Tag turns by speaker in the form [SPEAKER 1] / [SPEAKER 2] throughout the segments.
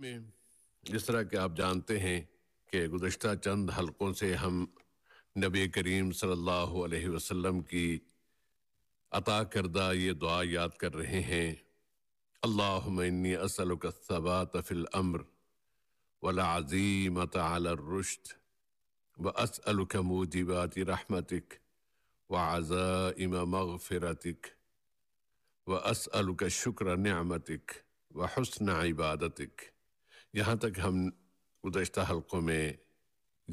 [SPEAKER 1] में जिस तरह के आप जानते हैं कि गुज्त चंद हलकों से हम नबी करीम सल्लल्लाहु अलैहि वसल्लम की अता करदा ये दुआ याद कर रहे हैं अल्लाहमनी असलकबात फ़िलअम्र वलाज़ीमत रुश्त व असअलक मूजिबात रहमतिक व आज़ाइम मगफ़िरतिक व असअलक शुक्र नमतिक व हसन इबादतिक यहाँ तक हम गुजशत हलकों में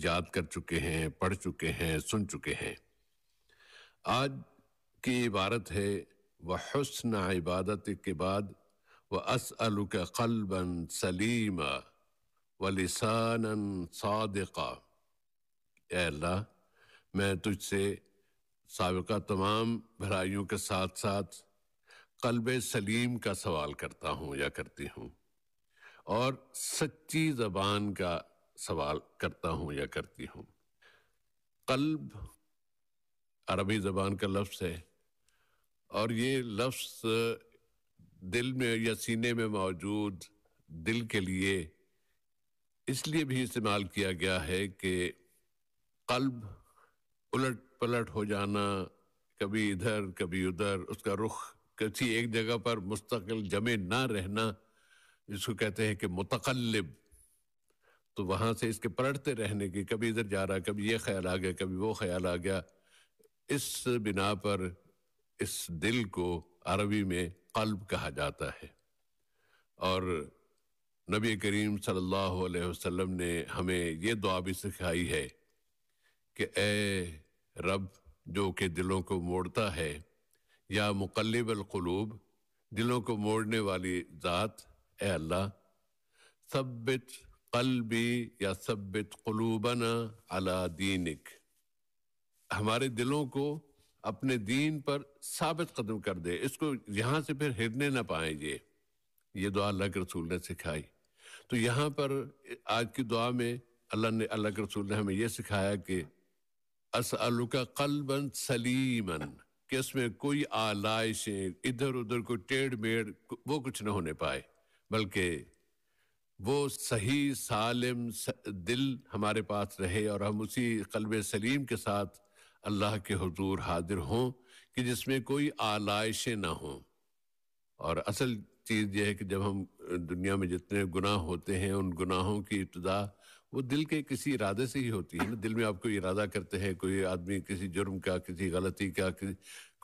[SPEAKER 1] याद कर चुके हैं पढ़ चुके हैं सुन चुके हैं आज की इबारत है वह हसन इबादत के बाद व असल का कलबन सलीम व लसान सादका अल्लाह मैं तुझसे सबका तमाम भलाइयों के साथ साथ कल्ब सलीम का सवाल करता हूँ या करती हूँ और सच्ची जबान का सवाल करता हूं या करती हूं कल्ब अरबी जबान का लफ्ज़ है और ये लफ्ज़ दिल में या सीने में मौजूद दिल के लिए इसलिए भी इस्तेमाल किया गया है कि कल्ब उलट पलट हो जाना कभी इधर कभी उधर उसका रुख किसी एक जगह पर मुस्तकिल जमे ना रहना जिसको कहते हैं कि मुतकलब तो वहाँ से इसके पलटते रहने की कभी इधर जा रहा कभी ये ख्याल आ गया कभी वो ख्याल आ गया इस बिना पर इस दिल को अरबी में कल्ब कहा जाता है और नबी करीम सल्लल्लाहु अलैहि वसल्लम ने हमें ये दुआ भी सिखाई है कि ए रब जो के दिलों को मोड़ता है या मुकलब अलकलूब दिलों को मोड़ने वाली ज़ात अल्लाह सब्बित कलबी या सब्बित कलूबना अला दीनिक हमारे दिलों को अपने दीन पर साबित कदम कर दे इसको यहाँ से फिर हिरने ना पाए ये ये दुआ अल्लाह के रसूल ने सिखाई तो यहाँ पर आज की दुआ में अल्लाह ने अल्लाह के रसूल ने हमें यह सिखाया कि असअलु का कलबन सलीमन कि इसमें कोई आलाइशें इधर उधर कोई टेढ़ मेढ़ वो कुछ ना होने पाए बल्कि वो सही सालिम दिल हमारे पास रहे और हम उसी कल्ब सलीम के साथ अल्लाह के हजूर हाजिर हों कि जिसमें कोई आलाइशें ना हों और असल चीज़ यह है कि जब हम दुनिया में जितने गुनाह होते हैं उन गुनाहों की इब्तदा वो दिल के किसी इरादे से ही होती है ना दिल में आप कोई इरादा करते हैं कोई आदमी किसी जुर्म का किसी गलती का किसी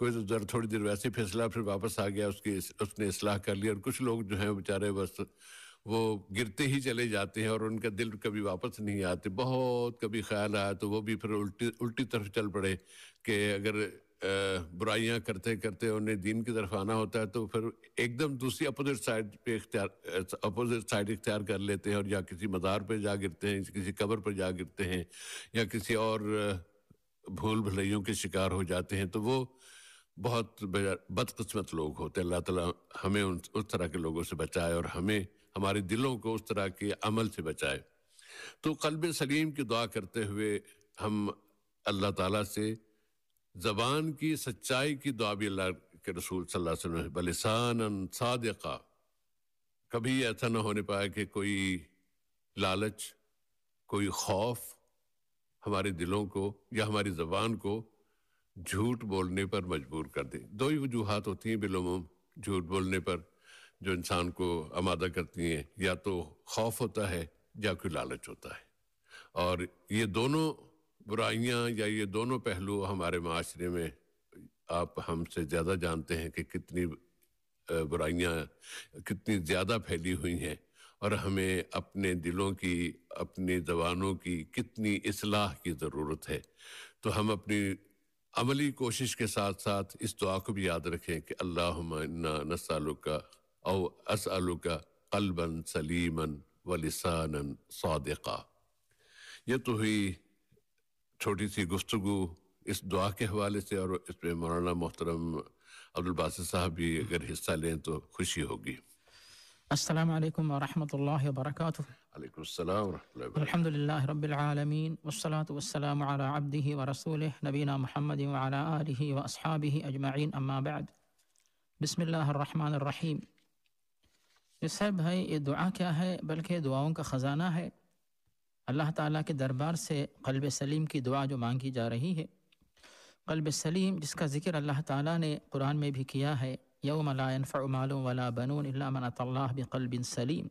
[SPEAKER 1] कोई तो दर थोड़ी देर वैसे फैसला फिर वापस आ गया उसकी उसने इसलाह कर लिया और कुछ लोग जो हैं बेचारे बस वो गिरते ही चले जाते हैं और उनका दिल कभी वापस नहीं आते बहुत कभी ख्याल आया तो वो भी फिर उल्टी उल्टी तरफ चल पड़े कि अगर बुराइयां करते करते उन्हें दीन की तरफ आना होता है तो फिर एकदम दूसरी अपोजिट साइड पे इख्तियार अपोजिट साइड इख्तियार कर लेते हैं और या किसी मज़ार पर जा गिरते हैं किसी कबर पर जा गिरते हैं या किसी और भूल भलैयों के शिकार हो जाते हैं तो वो बहुत बदकस्मत लोग होते अल्लाह ताला हमें उन उस तरह के लोगों से बचाए और हमें हमारे दिलों को उस तरह के अमल से बचाए तो कल्ब सलीम की दुआ करते हुए हम अल्लाह ताला से ज़बान की सच्चाई की दुआ भी अल्लाह के रसूल सल्लल्लाहु अलैहि वसल्लम बलिसान कभी ऐसा ना होने पाए कि कोई लालच कोई खौफ हमारे दिलों को या हमारी ज़बान को झूठ बोलने पर मजबूर कर दें दो ही वजूहत होती हैं बिलोम झूठ बोलने पर जो इंसान को आमादा करती हैं या तो खौफ होता है या कोई लालच होता है और ये दोनों बुराइयां या ये दोनों पहलू हमारे माशरे में आप हमसे ज़्यादा जानते हैं कि कितनी बुराइयां कितनी ज़्यादा फैली हुई हैं और हमें अपने दिलों की अपनी जबानों की कितनी असलाह की ज़रूरत है तो हम अपनी अमली कोशिश के साथ साथ इस दुआ को भी याद रखें कि अल्लाह नसालुका औ असअलुका कलबन सलीमन वलिसान सदका ये तो हुई छोटी सी गुफ्तु इस दुआ के हवाले से और इसमें मौलाना मोहतरम अब्दुलबासर साहब भी अगर हिस्सा लें तो खुशी होगी
[SPEAKER 2] असलकम वरहमल वर्का
[SPEAKER 1] अलहमदिल्ला
[SPEAKER 2] रबालमीन वसलातम अब्दी व रसूल नबीना महमद वली व असहाबी अजमाइन अम्माबाद बसमीम इससे भाई ये दुआ क्या है बल्कि दुआओं का ख़जाना है अल्लाह ताला के दरबार से कल्ब सलीम की दुआ जो मांगी जा रही है कल्ब सलीम जिसका ज़िक्र अल्लाह ताला ने कुरान में भी किया है यौम लायनफ़ मालूम वला बनून मन तल्ला बकल्बिन सलीम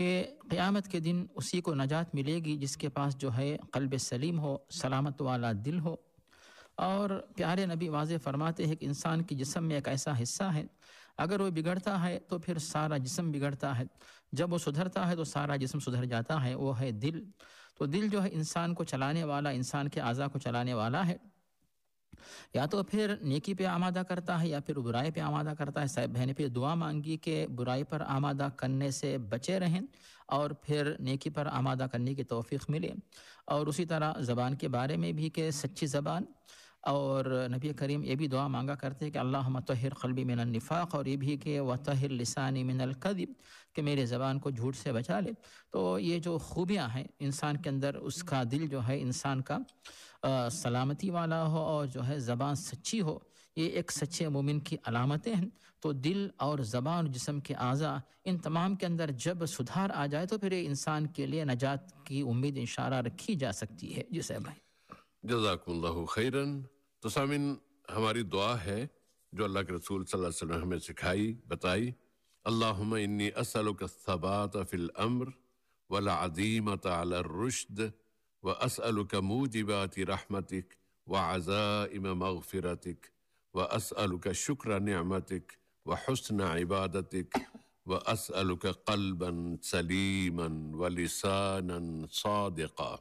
[SPEAKER 2] कि क़्यामत के दिन उसी को नजात मिलेगी जिसके पास जो है कल्ब सलीम हो सलामत वाला दिल हो और प्यारे नबी वाज फरमाते हैं कि इंसान की जिसम में एक ऐसा हिस्सा है अगर वो बिगड़ता है तो फिर सारा जिसम बिगड़ता है जब वो सुधरता है तो सारा जिसम सुधर जाता है वो है दिल तो दिल जो है इंसान को चलाने वाला इंसान के अज़ा को चलाने वाला है या तो फिर नेकी पे आमादा करता है या फिर बुराई पे आमादा करता है साहब बहने फिर दुआ मांगी कि बुराई पर आमादा करने से बचे रहें और फिर नेकी पर आमादा करने की तोफ़ी मिले और उसी तरह ज़बान के बारे में भी कि सच्ची ज़बान और नबी करीम ये भी दुआ मांगा करते हैं कि अल्लाह मतहर कलबी मिनल निफाक और ये भी कि वतहर लसानी मिनल कदीब कि मेरे ज़बान को झूठ से बचा ले तो ये जो खूबियाँ हैं इंसान के अंदर उसका दिल जो है इंसान का सलामती वाला हो और जो है ज़बान सच्ची हो ये एक सच्चे मोमिन की अलामतें हैं तो दिल और ज़बान और जिसम के अज़ा इन तमाम के अंदर जब सुधार आ जाए तो फिर ये इंसान के लिए नजात की उम्मीद इशारा रखी जा सकती है जिसे भाई
[SPEAKER 1] जजाकल्ला खैरन तो सामिन हमारी दुआ है जो अल्लाह के रसूल सल्लल्लाहु हमें सिखाई बताई अल्लाह इन्नी असलबात फ़िल अम्र वला अजीमत रुशद وأسألك موجبات رحمتك وعزائم مغفرتك وأسألك شكر نعمتك وحسن عبادتك وأسألك قلبا سليما ولسانا صادقا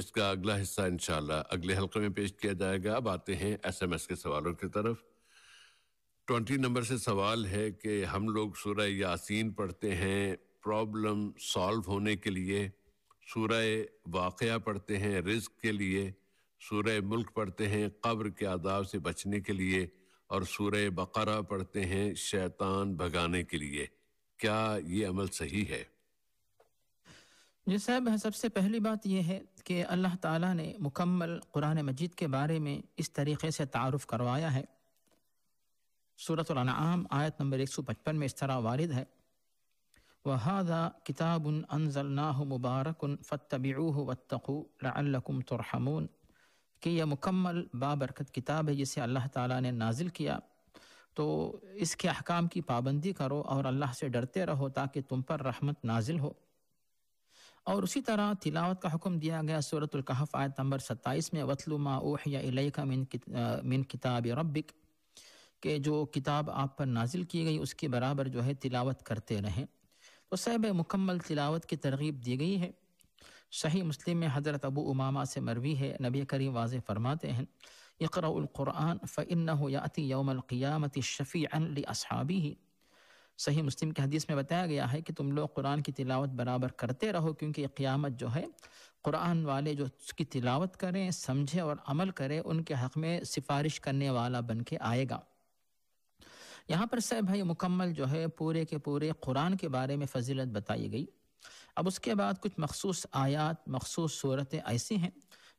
[SPEAKER 1] इसका अगला हिस्सा इंशाल्लाह अगले हलके में पेश किया जाएगा अब आते हैं एसएमएस के सवालों की तरफ ट्वेंटी नंबर से सवाल है कि हम लोग सूरह यासीन पढ़ते हैं प्रॉब्लम सॉल्व होने के लिए सूर वाक़ पढ़ते हैं रिज्क के लिए सूर मुल्क पढ़ते हैं कब्र के आदाब से बचने के लिए और सूर बकरा पढ़ते हैं शैतान भगाने के लिए क्या ये अमल सही है
[SPEAKER 2] जी साहब सबसे पहली बात यह है कि अल्लाह ताला ने मुकम्मल कुरान मजीद के बारे में इस तरीके से तारफ़ करवाया है सूरत आयत नंबर 155 में इस तरह वारिद है वहादा किताबुन मुबारक फ़तबीह वत्तु लकुम तुरहमून कि यह मुकम्मल बाबरकत किताब है जिसे अल्लाह ताला ने नाजिल किया तो इसके अहकाम की पाबंदी करो और अल्लाह से डरते रहो ताकि तुम पर रहमत नाजिल हो और उसी तरह तिलावत का हुक्म दिया गया सूरतुल्कहफ़ आयत नंबर सत्ताईस में वतलुमा ओहिया इलेका मिन मिन किताब रब्बिक के जो किताब आप पर नाजिल की गई उसके बराबर जो है तिलावत करते रहें उसब मुकम्मल तिलावत की तरगीब दी गई है सही मुस्लिम में हज़रत अबू उमामा से मरवी है नबी करीम वाज फरमाते हैं यकराक़ुरान फ़िन याति यौमक़ियामत शफ़ी असहाबी ही सही मुस्लिम के हदीस में बताया गया है कि तुम लोग कुरान की तिलावत बराबर करते रहो क्योंकि क़ियामत जो है कुरान वाले जो उसकी तिलावत करें समझें और अमल करें उनके हक़ में सिफारिश करने वाला बन के आएगा यहाँ पर सह भाई मुकम्मल जो है पूरे के पूरे कुरान के बारे में फजीलत बताई गई अब उसके बाद कुछ मखसूस आयात मखसूस सूरतें ऐसी हैं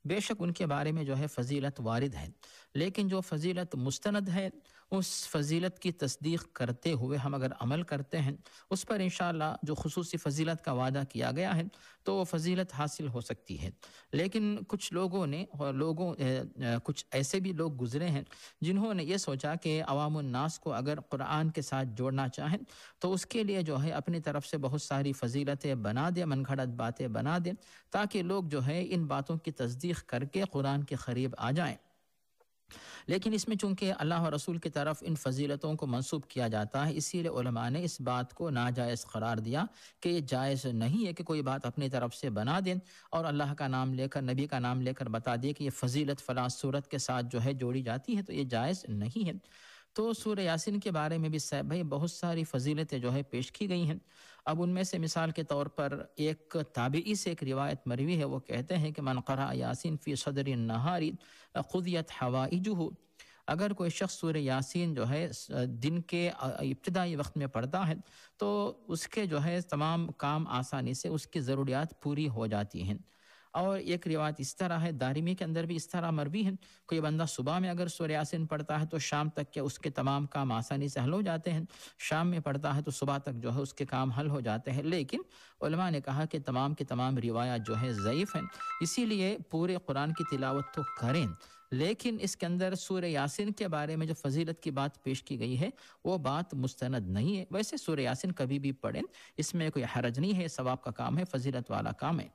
[SPEAKER 2] बेशक उनके बारे में जो है फजीलत वारद है लेकिन जो फजीलत मुस्तंद है उस फजीलत की तस्दीक करते हुए हम अगर अमल करते हैं उस पर इन जो खसूस फजीलत का वादा किया गया है तो वो फजीलत हासिल हो सकती है लेकिन कुछ लोगों ने और लोगों कुछ ऐसे भी लोग गुजरे हैं जिन्होंने ये सोचा कि अवामनास को अगर कुरान के साथ जोड़ना चाहें तो उसके लिए जो है अपनी तरफ से बहुत सारी फजीलतें बना दें मन घड़त बातें बना दें ताकि लोग जो है इन बातों की तस्दीक करके कुरान के करीब आ जाएँ लेकिन इसमें चूंकि अल्लाह रसूल की तरफ इन फजीलतों को मनसूब किया जाता है इसीलिए ने इस बात को नाजायज़ करार दिया कि ये जायज़ नहीं है कि कोई बात अपनी तरफ से बना दें और अल्लाह का नाम लेकर नबी का नाम लेकर बता दें कि ये फजीलत फ़लास सूरत के साथ जो है जोड़ी जाती है तो ये जायज़ नहीं है तो सूर्य यासिन के बारे में भी भाई बहुत सारी फजीलतें जो है पेश की गई हैं अब उनमें से मिसाल के तौर पर एक ताबी से एक रिवायत मरवी है वो कहते हैं कि मन करा यासिन फ़ी सदर नहारी खुदियत हवाइजू अगर कोई शख्स सूर्य यासीन जो है दिन के इब्तदाई वक्त में पढ़ता है तो उसके जो है तमाम काम आसानी से उसकी ज़रूरियात पूरी हो जाती हैं और एक रिवायत इस तरह है दारिमी के अंदर भी इस तरह मरवी है कोई बंदा सुबह में अगर सूर्यासीन पढ़ता है तो शाम तक के उसके तमाम काम आसानी से हल हो जाते हैं शाम में पढ़ता है तो सुबह तक जो है उसके काम हल हो जाते हैं लेकिन उलमा ने कहा कि तमाम के तमाम रिवायात जो है ज़यीफ़ हैं इसीलिए पूरे कुरान की तिलावत तो करें लेकिन इसके अंदर सूर्य यासिन के बारे में जो फजीलत की बात पेश की गई है वो बात मुस्तंद नहीं है वैसे सूर्य यासिन कभी भी पढ़ें इसमें कोई हरज नहीं है सवाब का काम है फजीलत वाला काम है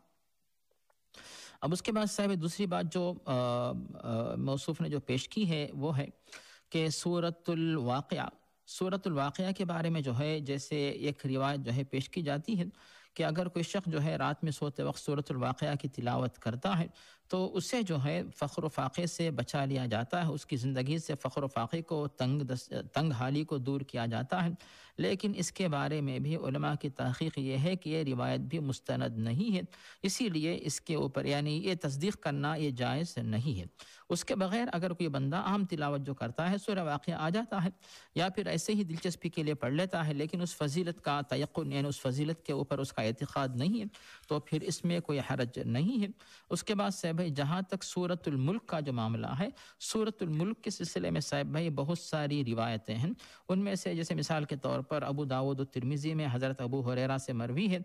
[SPEAKER 2] अब उसके बाद साहब दूसरी बात जो मौसूफ ने जो पेश की है वो है कि सूरतवाक़ सूरतवाक़ के बारे में जो है जैसे एक रिवायत जो है पेश की जाती है कि अगर कोई शख्स जो है रात में सोते वक्त सूरतवाक़ की तिलावत करता है तो उससे जो है फ़ख्र फ़ाक़े से बचा लिया जाता है उसकी ज़िंदगी से फ़ख्र फ़ाक़े को तंग दस, तंग हाली को दूर किया जाता है लेकिन इसके बारे में भी उलमा की तहक़ीक ये है कि ये रिवायत भी मुस्तंद नहीं है इसीलिए इसके ऊपर यानी ये तस्दीक करना ये जायज़ नहीं है उसके बगैर अगर कोई बंदा आम तिलावत जो करता है सुर वाक़ आ जाता है या फिर ऐसे ही दिलचस्पी के लिए पढ़ लेता है लेकिन उस फजीलत का तयन यानी उस फजीलत के ऊपर उसका एतक़ाद नहीं है तो फिर इसमें कोई हरज नहीं है उसके बाद से भाई जहाँ तक सूरतुल मुल्क का जो मामला है सूरतुल मुल्क के सिलसिले में साहिब भाई बहुत सारी रिवायतें हैं उनमें से जैसे मिसाल के तौर पर अबू दाऊद तिरमिज़ी में हज़रत अबू हुररा से मरवी है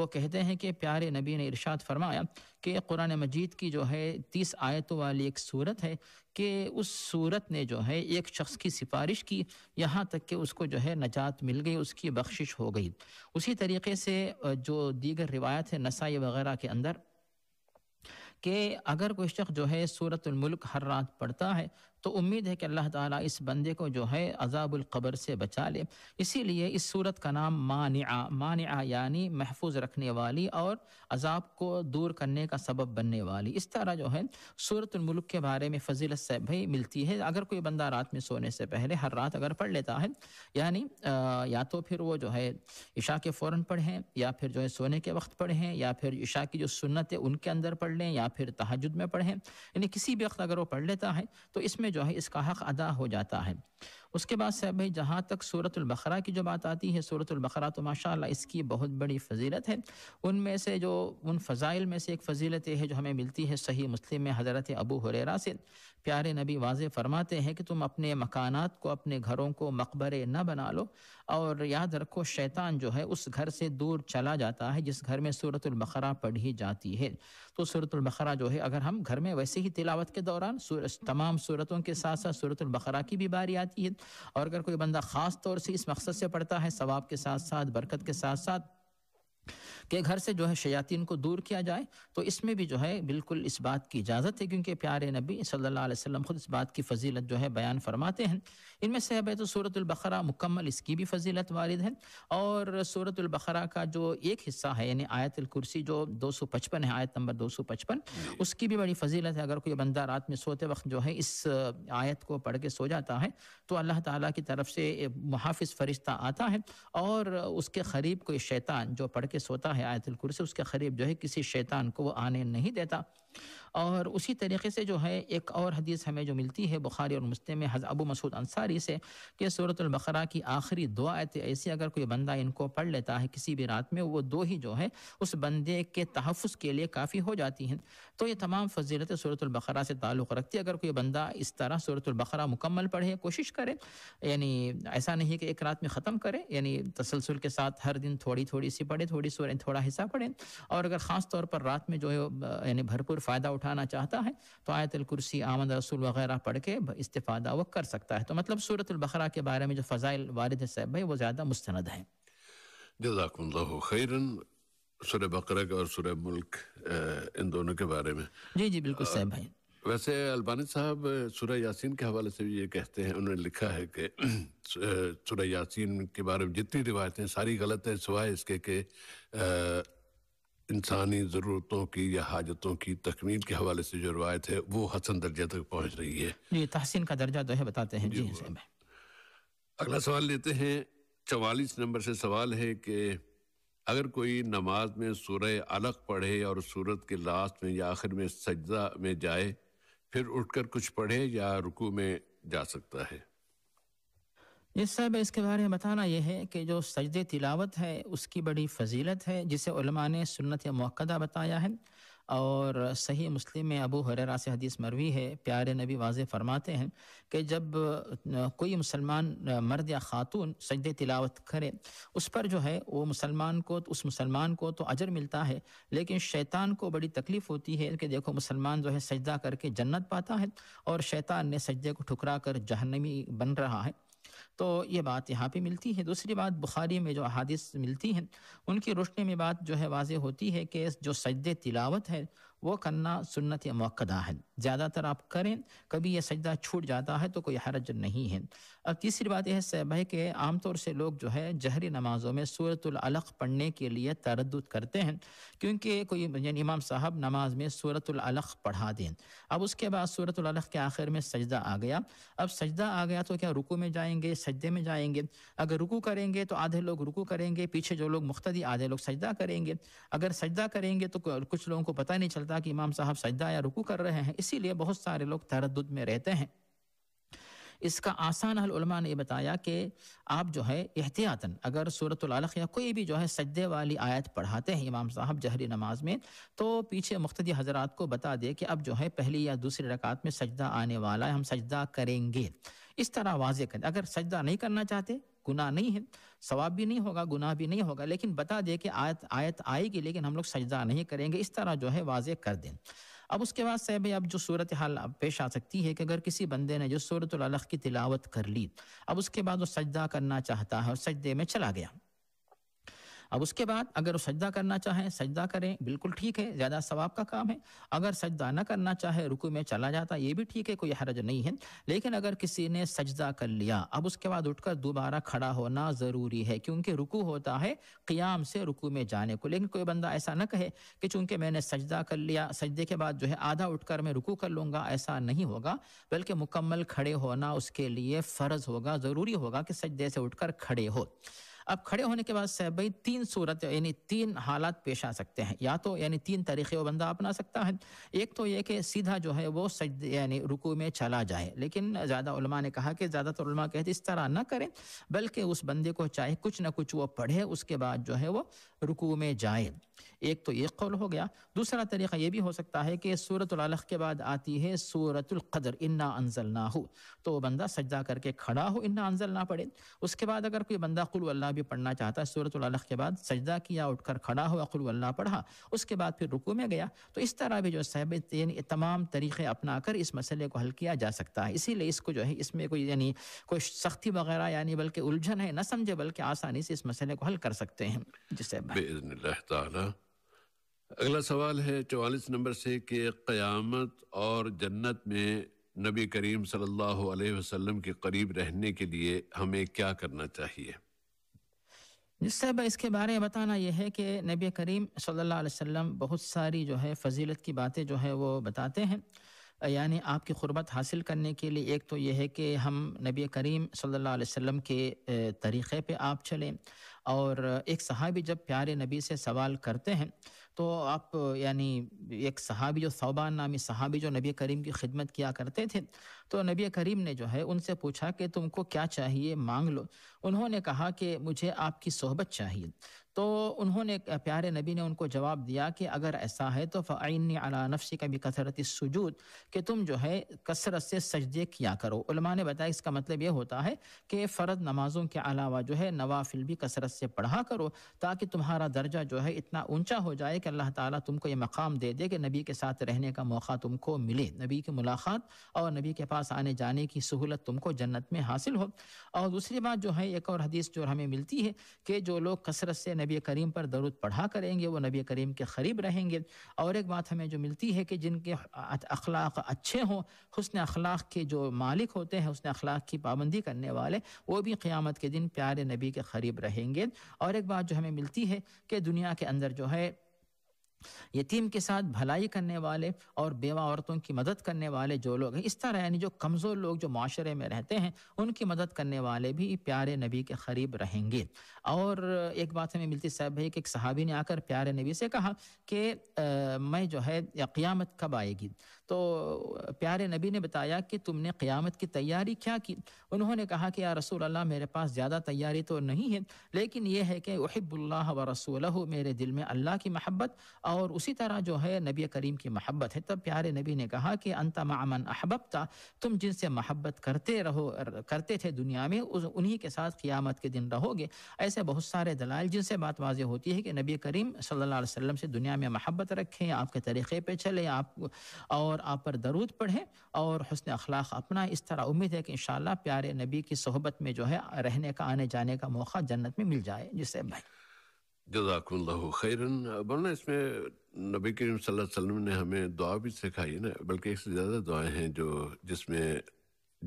[SPEAKER 2] वो कहते हैं कि प्यारे नबी ने इरशाद फरमाया कि कुरान मजीद की जो है तीस आयतों वाली एक सूरत है कि उस सूरत ने जो है एक शख्स की सिफारिश की यहाँ तक कि उसको जो है नजात मिल गई उसकी बख्शिश हो गई उसी तरीके से जो दीगर रिवायत है नसाई वगैरह के अंदर कि अगर कोई शख्स जो है सूरतुल मुल्क हर रात पढ़ता है तो उम्मीद है कि अल्लाह ताला इस बंदे को जो है अजाबुल कब्र से बचा ले इसीलिए इस सूरत का नाम मानिया मानिया यानी महफूज रखने वाली और अजाब को दूर करने का सबब बनने वाली इस तरह जो है मुल्क के बारे में फजीलत से भी मिलती है अगर कोई बंदा रात में सोने से पहले हर रात अगर पढ़ लेता है यानी या तो फिर वो जो है ईशा के फ़ौर पढ़ें या फिर जो है सोने के वक्त पढ़ें या फिर ईशा की जो सुनत है उनके अंदर पढ़ लें या फिर तहजद में पढ़ें यानी किसी भी वक्त अगर वो पढ़ लेता है तो इसमें में जो है इसका हक अदा हो जाता है उसके बाद साहब भाई जहाँ तक सूरतुल्बकरा की जो बात आती है सूरतुल्बकरा तो माशा इसकी बहुत बड़ी फजीलत है उनमें से जो उन फ़ज़ाइल में से एक फजीलत है जो हमें मिलती है सही मुस्लिम में हज़रत अबू हुररा से प्यारे नबी वाज फरमाते हैं कि तुम अपने मकानात को अपने घरों को मकबरे न बना लो और याद रखो शैतान जो है उस घर से दूर चला जाता है जिस घर में सूरतुल्बकरा पढ़ी जाती है तो सूरतुल्बकरा जो है अगर हम घर में वैसे ही तिलावत के दौरान तमाम सूरतों के साथ साथ सूरतुल्बकरा की भी बारी आती है और अगर कोई बंदा ख़ास तौर से इस मकसद से पढ़ता है सवाब के साथ साथ बरकत के साथ साथ के घर से जो है शयातीन को दूर किया जाए तो इसमें भी जो है बिल्कुल इस बात की इजाज़त है क्योंकि प्यारे नबी सल्लल्लाहु अलैहि वसल्लम खुद इस बात की फजीलत जो है बयान फरमाते हैं इनमें से है तो सूरतलबकरा मुकम्मल इसकी भी फजीलत वालद है और सूरतलबकरा का जो एक हिस्सा है यानी आयतल कुर्सी जो दो सौ पचपन है आयत नंबर दो सौ पचपन उसकी भी बड़ी फजीलत है अगर कोई बंदा रात में सोते वक्त जो है इस आयत को पढ़ के सो जाता है तो अल्लाह ताला की तरफ से मुहाफ़ फरिश्ता आता है और उसके करीब कोई शैतान जो पढ़ के सोता है आयतुल कुर्सी उसके खरीब जो है किसी शैतान को वो आने नहीं देता और उसी तरीके से जो है एक और हदीस हमें जो मिलती है बुखारी और मुस्लिम में अबू मसूद अंसारी से कि सूरतलबकरा की आखिरी दो तो आयतें ऐसी अगर कोई बंदा इनको पढ़ लेता है किसी भी रात में वो दो ही जो है उस बंदे के तहफ़ के लिए काफ़ी हो जाती हैं तो ये तमाम फजीलत सूरतलबकरा से ताल्लुक़ रखती है अगर कोई बंदा इस तरह सूरतलबकरा मुकम्मल पढ़े कोशिश करे यानी ऐसा नहीं कि एक रात में ख़त्म करे यानी तसलसल के साथ हर दिन थोड़ी थोड़ी सी पढ़े थोड़ी सूरें थोड़ा हिस्सा पढ़ें और अगर ख़ास तौर पर रात में जो है यानी भरपूर फ़ायदा उठाना चाहता है तो आयतल कुर्सी आमद रसूल वगैरह पढ़ के इस्तेफादा वो कर सकता है तो मतलब सूरत सूरतलबकरा के बारे में जो फ़जाइल वारद है साहब भाई वो ज़्यादा मुस्ंद है
[SPEAKER 1] जजाकल्ला खैरन सुरह बकरा और सुर मुल्क इन दोनों के बारे में
[SPEAKER 2] जी जी बिल्कुल सैब भाई
[SPEAKER 1] वैसे अलबानी साहब सुर यासीन के हवाले से भी ये कहते हैं उन्होंने लिखा है कि सुर यासीन के बारे में जितनी रिवायतें सारी गलत है सिवाय इसके कि इंसानी ज़रूरतों की या हाजतों की तकमील के हवाले से जो रवायत है वो हसन दर्जे तक पहुँच रही है
[SPEAKER 2] जी तहसीन का दर्जा जो तो है बताते हैं जी, जी
[SPEAKER 1] अगला सवाल लेते हैं चवालीस नंबर से सवाल है कि अगर कोई नमाज में सूरह अलग पढ़े और सूरत के लास्ट में या आखिर में सजदा में जाए फिर उठकर कुछ पढ़े या रुकू में जा सकता है
[SPEAKER 2] जी साहब इसके बारे में बताना यह है कि जो सजद तिलावत है उसकी बड़ी फजीलत है जिसे उलमा ने सुन्नत मौक़दा बताया है और सही मुस्लिम में अबू हर से हदीस मरवी है प्यारे नबी वाज फरमाते हैं कि जब कोई मुसलमान मर्द या खातून सजद तिलावत करे उस पर जो है वो मुसलमान को तो उस मुसलमान को तो अजर मिलता है लेकिन शैतान को बड़ी तकलीफ़ होती है कि देखो मुसलमान जो है सजदा करके जन्नत पाता है और शैतान ने सजदे को ठुकरा कर जहनवी बन रहा है तो ये बात यहाँ पे मिलती है दूसरी बात बुखारी में जो अहादिस मिलती हैं उनकी रोशनी में बात जो है वाज होती है कि जो सजद तिलावत है वो करना सुन्नत मौक़दा है ज़्यादातर आप करें कभी यह सजदा छूट जाता है तो कोई हरज नहीं है अब तीसरी बात यह है सैब है कि आमतौर से लोग जो है जहरी नमाज़ों में सूरतलक पढ़ने के लिए तरद करते हैं क्योंकि कोई यानी इमाम साहब नमाज में सूरतलक पढ़ा दें अब उसके बाद सूरतलग के आखिर में सजदा आ गया अब सजदा आ गया तो क्या रुकू में जाएंगे सजदे में जाएंगे अगर रुकू करेंगे तो आधे लोग रुकू करेंगे पीछे जो लोग मुख्तदी आधे लोग सजदा करेंगे अगर सजदा करेंगे तो कुछ लोगों को पता नहीं चलता था कि इमाम साहब सजदा या रुकू कर रहे हैं इसीलिए बहुत सारे लोग तरद में रहते हैं इसका आसान हल उलमा ने बताया कि आप जो है एहतियातन अगर सूरत या कोई भी जो है सजदे वाली आयत पढ़ाते हैं इमाम साहब जहरी नमाज में तो पीछे मुख्तदी हजरात को बता दे कि अब जो है पहली या दूसरी रकात में सजदा आने वाला है हम सजदा करेंगे इस तरह वाजे करें अगर सजदा नहीं करना चाहते गुनाह नहीं है सवाब भी नहीं होगा गुनाह भी नहीं होगा लेकिन बता दे कि आयत आयत आएगी लेकिन हम लोग सजदा नहीं करेंगे इस तरह जो है वाजे कर दें अब उसके बाद से अब जो सूरत हाल पेश आ सकती है कि अगर किसी बंदे ने जो सूरत की तिलावत कर ली अब उसके बाद वो सजदा करना चाहता है और सजदे में चला गया अब उसके बाद अगर वो सजदा करना चाहें सजदा करें बिल्कुल ठीक है ज़्यादा सवाब का काम है अगर सजदा ना करना चाहे रुकू में चला जाता ये भी ठीक है कोई हरज नहीं है लेकिन अगर किसी ने सजदा कर लिया अब उसके बाद उठकर दोबारा खड़ा होना ज़रूरी है क्योंकि रुकू होता है क्याम से रुकू में जाने को लेकिन कोई बंदा ऐसा ना कहे कि चूंकि मैंने सजदा कर लिया सजदे के बाद जो है आधा उठकर मैं रुकू कर लूँगा ऐसा नहीं होगा बल्कि मुकम्मल खड़े होना उसके लिए फ़र्ज़ होगा ज़रूरी होगा कि सजदे से उठकर खड़े हो अब खड़े होने के बाद सहबई तीन सूरत यानी तीन हालात पेश आ सकते हैं या तो यानी तीन तरीके वो बंदा अपना सकता है एक तो ये कि सीधा जो है वो सज यानी रुकू में चला जाए लेकिन ज़्यादा उलमा ने कहा कि ज़्यादातर तो कहते इस तरह ना करें बल्कि उस बंदे को चाहे कुछ ना कुछ वो पढ़े उसके बाद जो है वो रुकू में जाए एक तो ये कौल हो गया दूसरा तरीका ये भी हो सकता है कि सूरत अलख के बाद आती है सूरत सूरतलक़दर इन्ना अनजल ना हो तो बंदा सजदा करके खड़ा हो इन्ना अनजल ना पड़े उसके बाद अगर कोई बंदा कुल अल्लाह भी पढ़ना चाहता है सूरत अलख के बाद सजदा किया उठकर खड़ा हो अकुल अल्लाह पढ़ा उसके बाद फिर रुकू में गया तो इस तरह भी जो साहब यानी तमाम तरीक़े अपना कर इस मसले को हल किया जा सकता है इसीलिए इसको जो है इसमें कोई यानी कोई सख्ती वगैरह यानी बल्कि उलझन है ना समझे बल्कि आसानी से इस मसले को हल कर सकते हैं
[SPEAKER 1] जिससे अगला सवाल है चवालीस नंबर से कि क़यामत और जन्नत में नबी करीम सल्लल्लाहु अलैहि वसल्लम के करीब रहने के लिए हमें क्या करना चाहिए
[SPEAKER 2] साहब इसके बारे में बताना यह है कि नबी करीम सल्लल्लाहु अलैहि वसल्लम बहुत सारी जो है फजीलत की बातें जो है वो बताते हैं यानी आपकी खुरबत हासिल करने के लिए एक तो यह है कि हम नबी करीम सल्लल्लाहु अलैहि वसल्लम के तरीक़े पे आप चलें और एक सहाबी जब प्यारे नबी से सवाल करते हैं तो आप यानी एक सहाबी जो सौबान नामी सहाबी जो नबी करीम की खिदमत किया करते थे तो नबी करीम ने जो है उनसे पूछा कि तुमको क्या चाहिए मांग लो उन्होंने कहा कि मुझे आपकी सोहबत चाहिए तो उन्होंने प्यारे नबी ने उनको जवाब दिया कि अगर ऐसा है तो फ़ाइन अला नफसी का भी कसरत सजूद कि तुम जो है कसरत से सजदे किया करो उलमा ने बताया इसका मतलब ये होता है कि फ़र्द नमाजों के अलावा जो है नवाफिल भी कसरत से पढ़ा करो ताकि तुम्हारा दर्जा जो है इतना ऊंचा हो जाए कि अल्लाह ताला तुमको ये मकाम दे दे कि नबी के साथ रहने का मौका तुमको मिले नबी की मुलाकात और नबी के पास पास आने जाने की सहूलत तुमको जन्नत में हासिल हो और दूसरी बात जो है एक और हदीस जो हमें मिलती है कि जो लोग कसरत से नबी करीम पर दरुद पढ़ा करेंगे वो नबी करीम के करीब रहेंगे और एक बात हमें जो मिलती है कि जिनके अखलाक अच्छे हों हसन अखलाक के जो मालिक होते हैं उसने अखलाक की पाबंदी करने वाले वो भी क़्यामत के दिन प्यारे नबी के करीब रहेंगे और एक बात जो हमें मिलती है कि दुनिया के अंदर जो है यतीम के साथ भलाई करने वाले और बेवा औरतों की मदद करने वाले जो लोग हैं इस तरह यानी जो कमज़ोर लोग जो माशरे में रहते हैं उनकी मदद करने वाले भी प्यारे नबी के करीब रहेंगे और एक बात हमें मिलती साहब भाई कि एक सहाबी ने आकर प्यारे नबी से कहा कि मैं जो है क़ियामत कब आएगी तो प्यारे नबी ने बताया कि तुमने क़्यामत की तैयारी क्या की उन्होंने कहा कि या रसूल अल्लाह मेरे पास ज़्यादा तैयारी तो नहीं है लेकिन यह है कि उहिबुल्लाह व रसूल मेरे दिल में अल्लाह की महब्बत और उसी तरह जो है नबी करीम की महब्बत है तब प्यारे नबी ने कहा कि अंता मामन था तुम जिनसे महब्बत करते रहो करते थे दुनिया में उन्हीं के साथ क़्यामत के दिन रहोगे ऐसे बहुत सारे दलाल जिनसे बात वाजे होती है कि नबी करीम सल्ला वसम से दुनिया में महब्बत रखें आपके तरीक़े पर चले आप और और आप पर दरूद पढ़ें और हसन अखलाक अपना इस तरह उम्मीद है कि इन प्यारे नबी की सोहबत में जो है रहने का आने जाने का मौका जन्नत में मिल जाए जिससे भाई
[SPEAKER 1] जजाकल्ला खैरन बोलना इसमें नबी करीम वसल्लम ने हमें दुआ भी सिखाई ना बल्कि एक से ज़्यादा दुआएं हैं जो जिसमें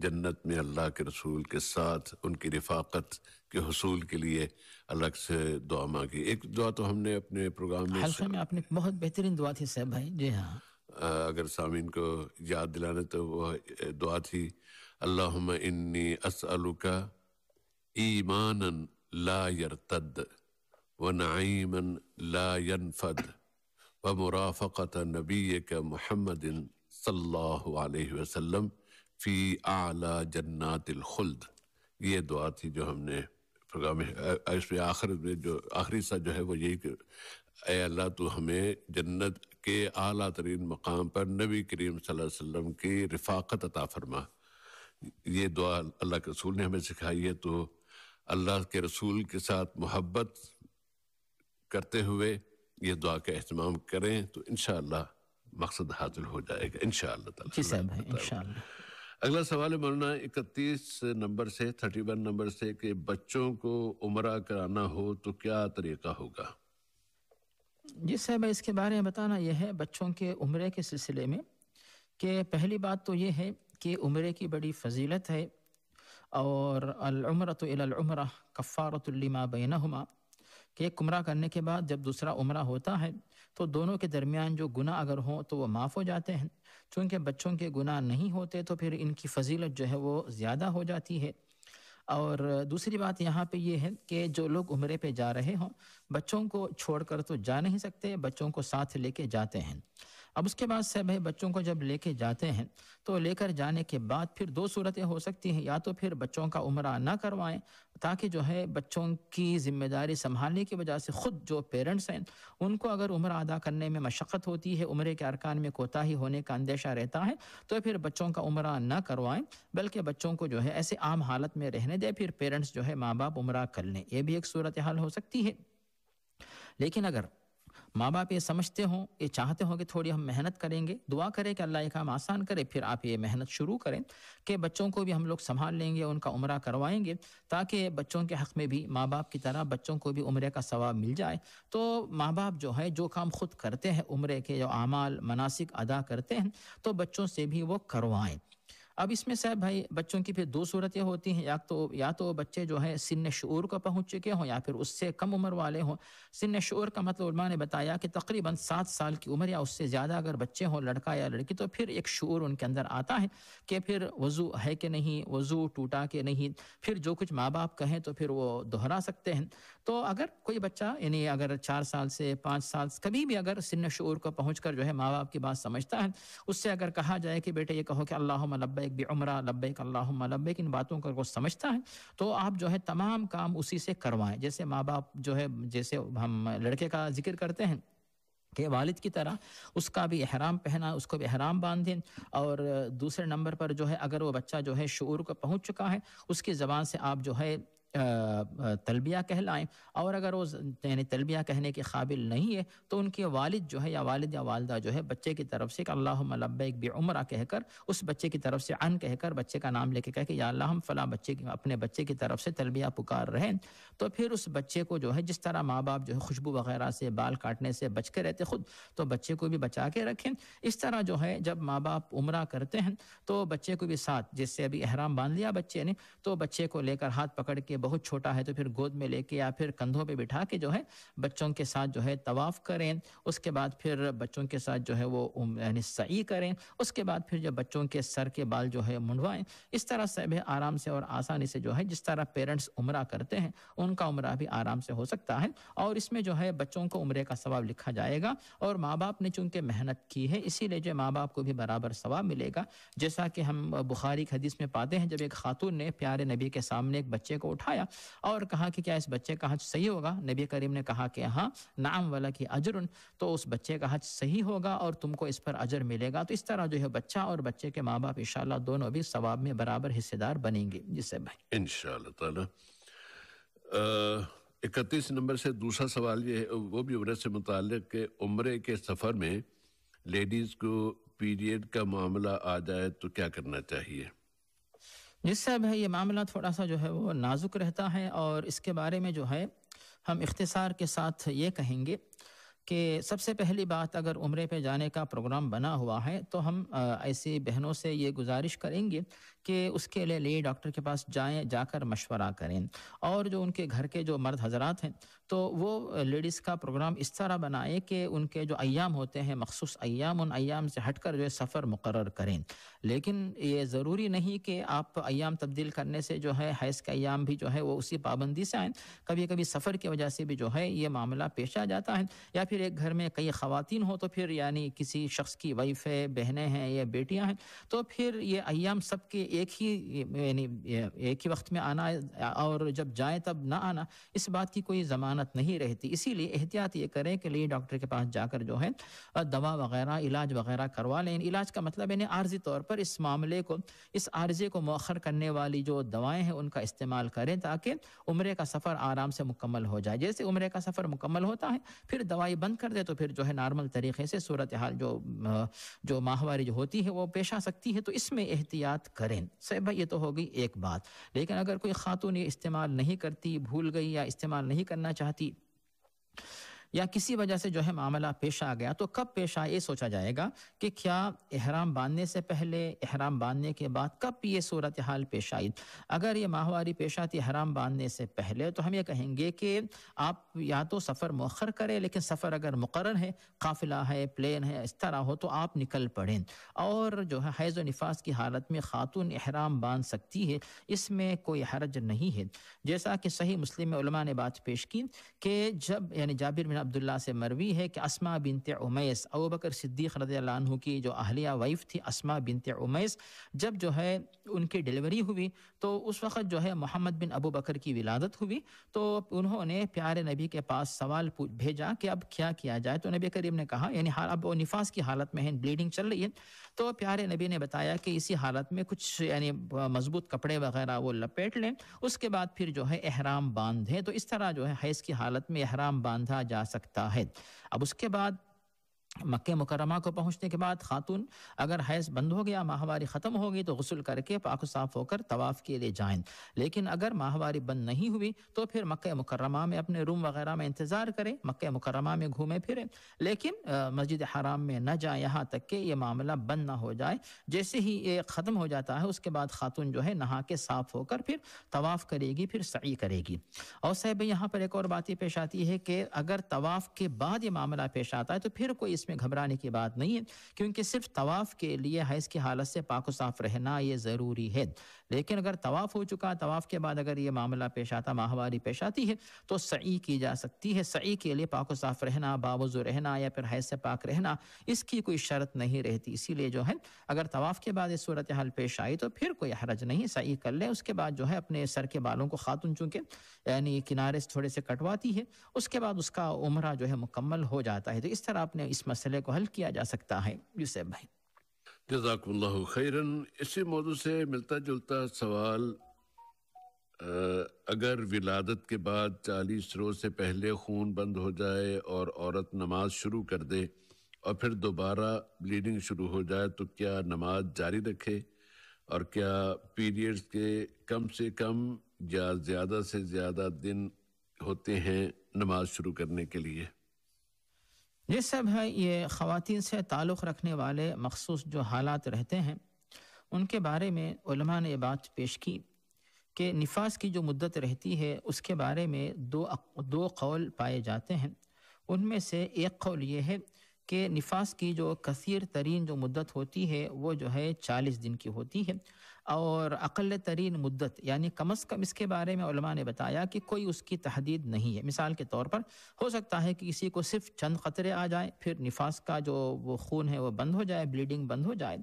[SPEAKER 1] जन्नत में अल्लाह के रसूल के साथ उनकी रिफाकत के हसूल के लिए अलग से दुआ मांगी एक दुआ तो हमने अपने प्रोग्राम में, में
[SPEAKER 2] आपने बहुत बेहतरीन दुआ थी सर भाई जी हाँ
[SPEAKER 1] अगर सामिन को याद दिलाने तो वह दुआ थी अल्लाह इन्नी असअलुका ईमान ला यरतद व नईमन ला यनफद व मुराफ़त नबी का महमद वसल्लम फ़ी आला जन्नातिलखुल्द ये दुआ थी जो हमने प्रोग्राम इसमें आखिर में जो आखिरी सा जो है वो यही कि अल्लाह तू हमें जन्नत के आला तरीन मकाम पर नबी करीम वसल्लम की रफाकत अता फरमा ये दुआ अल्लाह के रसूल ने हमें सिखाई है तो अल्लाह के रसूल के साथ मोहब्बत करते हुए ये दुआ का अहतमाम करें तो इन मकसद हासिल हो जाएगा इन
[SPEAKER 2] ताला
[SPEAKER 1] अगला सवाल है मौलाना इकतीस नंबर से थर्टी वन नंबर से कि बच्चों को उम्र कराना हो तो क्या तरीका होगा
[SPEAKER 2] जी साहब इसके बारे में बताना यह है बच्चों के उम्र के सिलसिले में कि पहली बात तो ये है कि उम्र की बड़ी फजीलत है और अलमरत कफ़ारतलिमा कफ़ारतमा बैनहुमा कि एक उम्रा करने के बाद जब दूसरा उम्र होता है तो दोनों के दरमियान जो गुना अगर हों तो वो माफ़ हो जाते हैं चूँकि बच्चों के गुना नहीं होते तो फिर इनकी फजीलत जो है वो ज़्यादा हो जाती है और दूसरी बात यहाँ पे ये है कि जो लोग उम्र पे जा रहे हों बच्चों को छोड़कर तो जा नहीं सकते बच्चों को साथ लेके जाते हैं अब उसके बाद से भाई बच्चों को जब लेके जाते हैं तो लेकर जाने के बाद फिर दो सूरतें हो सकती हैं या तो फिर बच्चों का उम्र ना करवाएं ताकि जो है बच्चों की जिम्मेदारी संभालने की वजह से ख़ुद जो पेरेंट्स हैं उनको अगर उम्र अदा करने में मशक्क़त होती है उम्र के अरकान में कोताही होने का अंदेशा रहता है तो फिर बच्चों का उम्र ना करवाएं बल्कि बच्चों को जो है ऐसे आम हालत में रहने दें फिर पेरेंट्स जो है माँ बाप उम्र कर लें यह भी एक सूरत हाल हो सकती है लेकिन अगर माँ बाप ये समझते हों ये चाहते हों कि थोड़ी हम मेहनत करेंगे दुआ करें कि अल्लाह ये काम आसान करे फिर आप ये मेहनत शुरू करें कि बच्चों को भी हम लोग संभाल लेंगे उनका उम्र करवाएंगे ताकि बच्चों के हक़ में भी माँ बाप की तरह बच्चों को भी उम्र का सवाब मिल जाए तो माँ बाप जो है जो काम खुद करते हैं उम्र के जो अमाल मनासिक अदा करते हैं तो बच्चों से भी वो करवाएँ अब इसमें साहब भाई बच्चों की फिर दो सूरतें होती हैं या तो या तो बच्चे जो है सिन शोर को पहुँच चुके हों या फिर उससे कम उम्र वाले हों सिन शोर का मतलब उलमा ने बताया कि तकरीबन सात साल की उम्र या उससे ज़्यादा अगर बच्चे हों लड़का या लड़की तो फिर एक शोर उनके अंदर आता है कि फिर वज़ू है कि नहीं वज़ू टूटा कि नहीं फिर जो कुछ माँ बाप कहें तो फिर वो दोहरा सकते हैं तो अगर कोई बच्चा यानी अगर चार साल से पाँच साल कभी भी अगर सिन शोर को पहुँच जो है माँ बाप की बात समझता है उससे अगर कहा जाए कि बेटे ये कहो कि अल्लाह मलब लब्बैक बे उम्र लब्बैक अल्लाह लब्बैक इन बातों को अगर समझता है तो आप जो है तमाम काम उसी से करवाएं जैसे माँ बाप जो है जैसे हम लड़के का जिक्र करते हैं के वालिद की तरह उसका भी अहराम पहना उसको भी अहराम दें और दूसरे नंबर पर जो है अगर वो बच्चा जो है शुरू को पहुंच चुका है उसकी ज़बान से आप जो है तलबिया कहलाएं और अगर वो यानी तलबिया कहने के काबिल नहीं है तो उनके वालिद जो है या वालिद या वालदा जो है बच्चे की तरफ से अल्लाह लब्बैक बे उम्र कहकर उस बच्चे की तरफ से अन कहकर बच्चे का नाम लेके कह के या अल्लाह हम फ़ला बच्चे की अपने बच्चे की तरफ से तलबिया पुकार रहे तो फिर उस बच्चे को जो है जिस तरह माँ बाप जो है खुशबू वगैरह से बाल काटने से बच के रहते खुद तो बच्चे को भी बचा के रखें इस तरह जो है जब माँ बाप उम्र करते हैं तो बच्चे को भी साथ जिससे अभी अहराम बांध लिया बच्चे ने तो बच्चे को लेकर हाथ पकड़ के बहुत छोटा है तो फिर गोद में लेके या फिर कंधों पे बिठा के जो है बच्चों के साथ जो है तवाफ़ करें उसके बाद फिर बच्चों के साथ जो है वो यानी सही करें उसके बाद फिर जो बच्चों के सर के बाल जो है मुंडवाएं इस तरह से भी आराम से और आसानी से जो है जिस तरह पेरेंट्स उम्र करते हैं उनका उम्र भी आराम से हो सकता है और इसमें जो है बच्चों को उम्र का स्वाब लिखा जाएगा और माँ बाप ने चूंकि मेहनत की है इसीलिए जो माँ बाप को भी बराबर स्वाब मिलेगा जैसा कि हम बुखारी हदीस में पाते हैं जब एक खातून ने प्यारे नबी के सामने एक बच्चे को उठाया दिखाया और कहा कि क्या इस बच्चे का हज सही होगा नबी करीम ने कहा कि हाँ नाम वाला की अजर तो उस बच्चे का हज सही होगा और तुमको इस पर अजर मिलेगा तो इस तरह जो है बच्चा और बच्चे के माँ बाप इनशाला दोनों भी सवाब में बराबर हिस्सेदार बनेंगे जिससे भाई
[SPEAKER 1] इन इकतीस नंबर से दूसरा सवाल ये है वो भी उम्र से मुतल के उम्र के सफ़र में लेडीज़ को पीरियड का मामला आ जाए तो क्या करना चाहिए
[SPEAKER 2] जिससे अब है ये मामला थोड़ा सा जो है वो नाजुक रहता है और इसके बारे में जो है हम इख्तसार के साथ ये कहेंगे कि सबसे पहली बात अगर उम्र पे जाने का प्रोग्राम बना हुआ है तो हम ऐसी बहनों से ये गुजारिश करेंगे कि उसके लिए ले डॉक्टर के पास जाएं जाकर मशवरा करें और जो उनके घर के जो मर्द हजरात हैं तो वो लेडीज़ का प्रोग्राम इस तरह बनाएं कि उनके जो अयाम होते हैं मखसूस अयाम उन अयाम से हट कर जो है सफ़र मुकर करें लेकिन ये ज़रूरी नहीं कि आप अयाम तब्दील करने से जो है हैस के अयाम भी जो है वो उसी पाबंदी से आएँ कभी कभी सफ़र की वजह से भी जो है ये मामला पेश आ जाता है या फिर एक घर में कई खातन हो तो फिर यानी किसी शख्स की वाइफ है बहनें हैं या बेटियाँ हैं तो फिर ये अयाम सबके एक ही यानी एक ही वक्त में आना और जब जाए तब ना आना इस बात की कोई ज़मानत नहीं रहती इसीलिए एहतियात ये करें कि लिए डॉक्टर के पास जाकर जो है दवा वगैरह इलाज वगैरह करवा लें इलाज का मतलब यानी आर्जी तौर पर इस मामले को इस आर्जे को मौखर करने वाली जो दवाएँ हैं उनका इस्तेमाल करें ताकि उम्र का सफ़र आराम से मुकम्मल हो जाए जैसे उम्र का सफ़र मुकम्मल होता है फिर दवाई बंद कर दे तो फिर जो है नॉर्मल तरीके से सूरत हाल जो जो माहवारी जो होती है वो पेश आ सकती है तो इसमें एहतियात करें बहन भाई ये तो हो गई एक बात लेकिन अगर कोई खातून ये इस्तेमाल नहीं करती भूल गई या इस्तेमाल नहीं करना चाहती या किसी वजह से जो है मामला पेश आ गया तो कब पेश आए ये सोचा जाएगा कि क्या अहराम बांधने से पहले अहराम बांधने के बाद कब ये सूरत हाल पेश आई अगर ये माहवारी पेश आती अहराम बांधने से पहले तो हम ये कहेंगे कि आप या तो सफ़र मौखर करें लेकिन सफ़र अगर मुकर है काफिला है प्लेन है इस तरह हो तो आप निकल पड़ें और जो है हैज़ नफास की हालत में खातून अहराम बांध सकती है इसमें कोई हरज नहीं है जैसा कि सही मुस्लिम ने बात पेश की कि जब यानी जाबिर बिना अब्दुल्ला से मरवी है कि Asma bint Umais Abu Bakr Siddiq रदू की जो अहलिया वाइफ थी असमा बिनत उमैस जब जो है उनकी डिलीवरी हुई तो उस वक़्त जो है मोहम्मद बिन अबू बकर की विलादत हुई तो उन्होंने प्यारे नबी के पास सवाल भेजा कि अब क्या किया जाए तो नबी करीब ने कहा यानी अब वो निफास की हालत में है ब्लीडिंग चल रही है तो प्यारे नबी ने बताया कि इसी हालत में कुछ यानी मजबूत कपड़े वगैरह वो लपेट लें उसके बाद फिर जो है अहराम बांधें तो इस तरह जो है हैज़ की हालत में अहराम बांधा जा सकता है अब उसके बाद मक्के मुकरमा को पहुंचने के बाद खातून अगर हैज बंद हो गया माहवारी ख़त्म हो गई तो गसल करके पाक साफ होकर तवाफ़ के लिए जाए लेकिन अगर माहवारी बंद नहीं हुई तो फिर मक्के मुकरमा में अपने रूम वगैरह में इंतज़ार करें मक् मुकरमा में घूमें फिरें लेकिन मस्जिद हराम में न जाए यहाँ तक कि ये मामला बंद ना हो जाए जैसे ही ये ख़त्म हो जाता है उसके बाद खातून जो है नहा के साफ़ होकर फिर तवाफ़ करेगी फिर सही करेगी और साहब यहाँ पर एक और बात यह पेश आती है कि अगर तवाफ़ के बाद ये मामला पेश आता है तो फिर कोई इसमें घबराने की बात नहीं है क्योंकि सिर्फ तवाफ़ के लिए हैज़ की हालत से पाक साफ रहना ये ज़रूरी है लेकिन अगर तवाफ़ हो चुका तवाफ़ के बाद अगर ये मामला पेश आता माहवारी पेश आती है तो सही की जा सकती है सही के लिए पाक साफ रहना बावजू रहना या फिर हैज से पाक रहना इसकी कोई शर्त नहीं रहती इसीलिए जो है अगर तवाफ़ के बाद इस सूरत हाल पेश आई तो फिर कोई हरज नहीं सही कर ले उसके बाद जो है अपने सर के बालों को खातून चूँकि यानी किनारे से थोड़े से कटवाती है उसके बाद उसका उम्र जो है मुकम्मल हो जाता है तो इस तरह आपने इस मसले को हल किया जा सकता है यूसेफ भाई
[SPEAKER 1] जजाकल्ला खैरन इसी मौजू से मिलता जुलता सवाल अगर विलादत के बाद चालीस रोज से पहले खून बंद हो जाए और औरत नमाज शुरू कर दे और फिर दोबारा ब्लीडिंग शुरू हो जाए तो क्या नमाज जारी रखे और क्या पीरियड्स के कम से कम या ज़्यादा से ज़्यादा दिन होते हैं नमाज शुरू करने के लिए
[SPEAKER 2] ये सब है ये ख़वान से ताल्लुक़ रखने वाले मखसूस जो हालात रहते हैं उनके बारे में ने ये बात पेश की कि नफाज की जो मदत रहती है उसके बारे में दो दो कौल पाए जाते हैं उनमें से एक कौल ये है कि नफाज की जो कसर तरीन जो मुद्दत होती है वो जो है चालीस दिन की होती है और अक़ल तरीन मुद्दत यानी कम अज़ कम इसके बारे में उलमा ने बताया कि कोई उसकी तहदीद नहीं है मिसाल के तौर पर हो सकता है कि किसी को सिर्फ चंद ख़तरे आ जाए फिर निफास का जो वो खून है वो बंद हो जाए ब्लीडिंग बंद हो जाए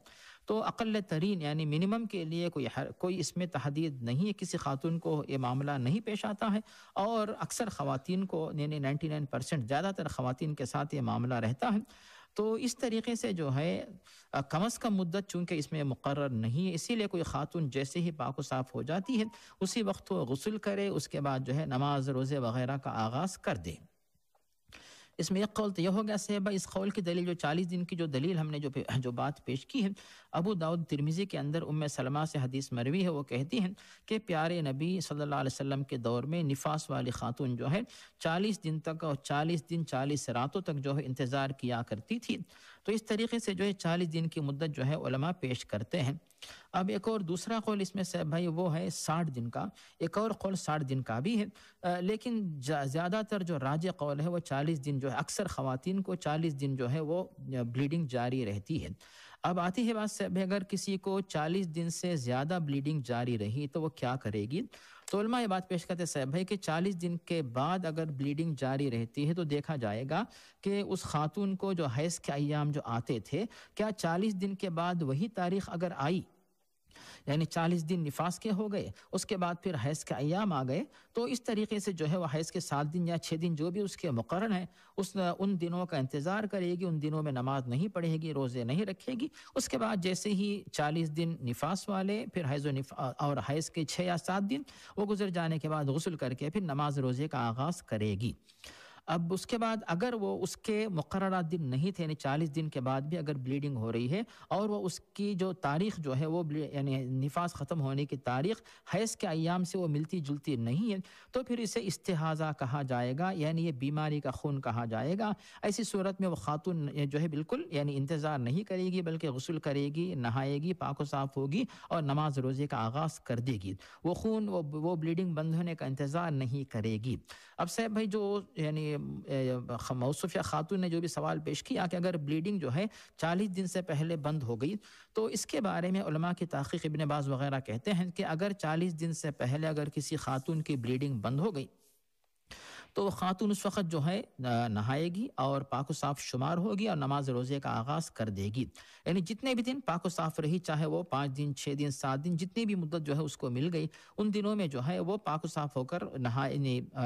[SPEAKER 2] तो अक़ल तरीन यानी मिनिमम के लिए कोई हर कोई इसमें तहदीद नहीं है किसी खातून को ये मामला नहीं पेश आता है और अक्सर ख़वान को यानी नाइन्टी नाइन परसेंट ज़्यादातर ख़वान के साथ ये मामला रहता है तो इस तरीके से जो है कम अज़ कम मुद्दत चूँकि इसमें मुकर नहीं है इसीलिए कोई खातून जैसे ही पाक साफ़ हो जाती है उसी वक्त वो गसल करे उसके बाद जो है नमाज रोज़े वगैरह का आगाज़ कर दे इसमें एक कौल तो यह हो गया सेहबा इस कौल की दलील जो चालीस दिन की जो दलील हमने जो जो बात पेश की है अबू दाऊद तिरमिजी के अंदर उम सलमा से हदीस मरवी है वो कहती हैं कि प्यारे नबी सल्ला वसम के दौर में निफास वाली खातून जो है चालीस दिन तक और चालीस दिन चालीस रातों तक जो है इंतज़ार किया करती थी तो इस तरीके से जो है चालीस दिन की मुद्दत जो है उलमा पेश करते हैं अब एक और दूसरा कौल इसमें से भाई वो है साठ दिन का एक और कौल साठ दिन का भी है आ, लेकिन ज़्यादातर जो राज कौल है वो चालीस दिन जो है अक्सर ख़वान को चालीस दिन जो है वो ब्लीडिंग जारी रहती है अब आती है बात से अगर किसी को चालीस दिन से ज़्यादा ब्लीडिंग जारी रही तो वो क्या करेगी तो ये बात पेश करते सैब भाई कि 40 दिन के बाद अगर ब्लीडिंग जारी रहती है तो देखा जाएगा कि उस खातून को जो हैस के अयाम जो आते थे क्या 40 दिन के बाद वही तारीख अगर आई यानी चालीस दिन निफास के हो गए उसके बाद फिर हैज़ के अयाम आ गए तो इस तरीके से जो है वह हैज़ के सात दिन या छः दिन जो भी उसके मुकर हैं उस उन दिनों का इंतज़ार करेगी उन दिनों में नमाज नहीं पढ़ेगी रोज़े नहीं रखेगी उसके बाद जैसे ही चालीस दिन निफास वाले फिर हैज़ व और हैज़ के छः या सात दिन वो गुजर जाने के बाद गसल करके फिर नमाज रोज़े का आगाज़ करेगी अब उसके बाद अगर वो उसके मुकर दिन नहीं थे यानी चालीस दिन के बाद भी अगर ब्लीडिंग हो रही है और वह उसकी जो तारीख जो है वो यानी निफास ख़त्म होने की तारीख हैज़ के अयाम से वो मिलती जुलती नहीं है तो फिर इसे इस्तेहाजा कहा जाएगा यानी ये बीमारी का खून कहा जाएगा ऐसी सूरत में वो खातून जो है बिल्कुल यानी इंतज़ार नहीं करेगी बल्कि गसल करेगी नहाएगी पाको साफ़ होगी और नमाज रोज़े का आगाज़ कर देगी वो खून वो वो ब्लीडिंग बंद होने का इंतज़ार नहीं करेगी अब साहब भाई जो यानी मौसुफिया या खातून ने जो भी सवाल पेश किया कि अगर ब्लीडिंग जो है चालीस दिन से पहले बंद हो गई तो इसके बारे में की तहकीक इबन बाज वगैरह कहते हैं कि अगर चालीस दिन से पहले अगर किसी खातून की ब्लीडिंग बंद हो गई तो खातून उस वक़्त जो है नहाएगी और पाक साफ शुमार होगी और नमाज रोज़े का आगाज़ कर देगी यानी जितने भी दिन पाक साफ रही चाहे वो पाँच दिन छः दिन सात दिन जितनी भी मुद्दत जो है उसको मिल गई उन दिनों में जो है वो पाक साफ होकर नहाए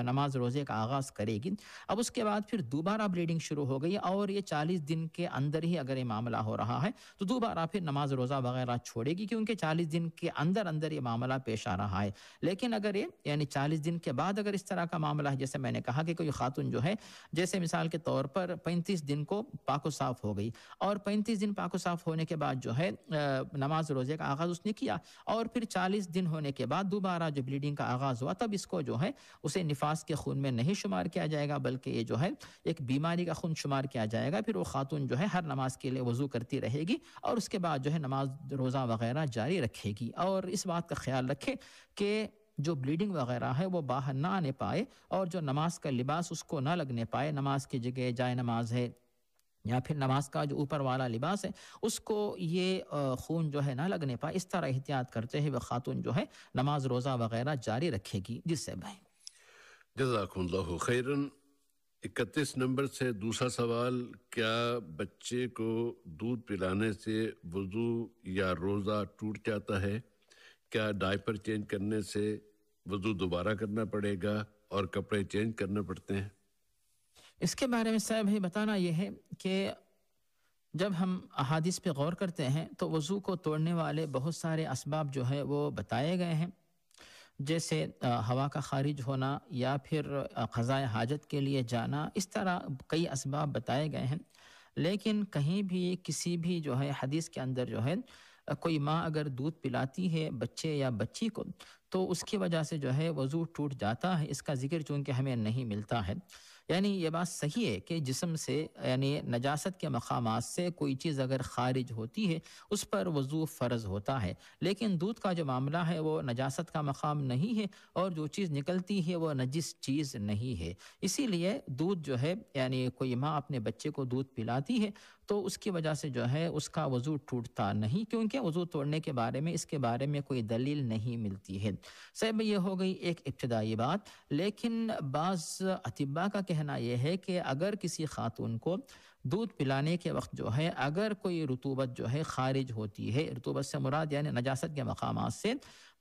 [SPEAKER 2] नमाज रोज़े का आगाज़ करेगी अब उसके बाद फिर दोबारा ब्लीडिंग शुरू हो गई और ये चालीस दिन के अंदर ही अगर ये मामला हो रहा है तो दोबारा फिर नमाज रोज़ा वगैरह छोड़ेगी क्योंकि चालीस दिन के अंदर अंदर ये मामला पेश आ रहा है लेकिन अगर ये यानी चालीस दिन के बाद अगर इस तरह का मामला है जैसे मैंने मैंने कहा कि कोई खातून जो है जैसे मिसाल के तौर पर पैंतीस दिन को पाको साफ हो गई और पैंतीस दिन पाको साफ होने के बाद जो है नमाज रोज़े का आगाज़ उसने किया और फिर चालीस दिन होने के बाद दोबारा जो ब्लीडिंग का आगाज़ हुआ तब इसको जो है उसे निफास के खून में नहीं शुमार किया जाएगा बल्कि ये जो है एक बीमारी का खून शुमार किया जाएगा फिर वो खातून जो है हर नमाज के लिए वजू करती रहेगी और उसके बाद जो है नमाज रोज़ा वगैरह जारी रखेगी और इस बात का ख्याल रखें कि जो ब्लीडिंग वगैरह है वो बाहर ना आने पाए और जो नमाज का लिबास उसको ना लगने पाए नमाज की जगह जाए नमाज है या फिर नमाज का जो ऊपर वाला लिबास है उसको ये खून जो है ना लगने पाए इस तरह एहतियात करते हुए खातून जो है नमाज रोज़ा वगैरह जारी रखेगी जिससे भाई
[SPEAKER 1] खैरन इकतीस नंबर से दूसरा सवाल क्या बच्चे को दूध पिलाने से वजू या रोज़ा टूट जाता है क्या डायपर चेंज करने से वजू दोबारा करना पड़ेगा और कपड़े चेंज करने पड़ते हैं
[SPEAKER 2] इसके बारे में सर भाई बताना यह है कि जब हम अहादिस पे गौर करते हैं तो वज़ू को तोड़ने वाले बहुत सारे इसबाब जो है वो बताए गए हैं जैसे हवा का खारिज होना या फिर ख़ज़ाए हाजत के लिए जाना इस तरह कई इसबाब बताए गए हैं लेकिन कहीं भी किसी भी जो है हदीस के अंदर जो है कोई माँ अगर दूध पिलाती है बच्चे या बच्ची को तो उसकी वजह से जो है वज़ू टूट जाता है इसका जिक्र चूँकि हमें नहीं मिलता है यानी यह बात सही है कि जिसम से यानी नजास्त के मकाम से कोई चीज़ अगर खारिज होती है उस पर वज़ू फ़र्ज़ होता है लेकिन दूध का जो मामला है वो नजासत का मकाम नहीं है और जो चीज़ निकलती है वो नजिस चीज़ नहीं है इसीलिए दूध जो है यानी कोई माँ अपने बच्चे को दूध पिलाती है तो उसकी वजह से जो है उसका वज़ू टूटता नहीं क्योंकि वज़ू तोड़ने के बारे में इसके बारे में कोई दलील नहीं मिलती है सैब ये हो गई एक इब्तदाई बात लेकिन बाज़ अतिबा का कहना यह है कि अगर किसी खातून को दूध पिलाने के वक्त जो है अगर कोई रुतूबत जो है खारिज होती है रतूबत से मुराद यानी नजास्त के मकाम से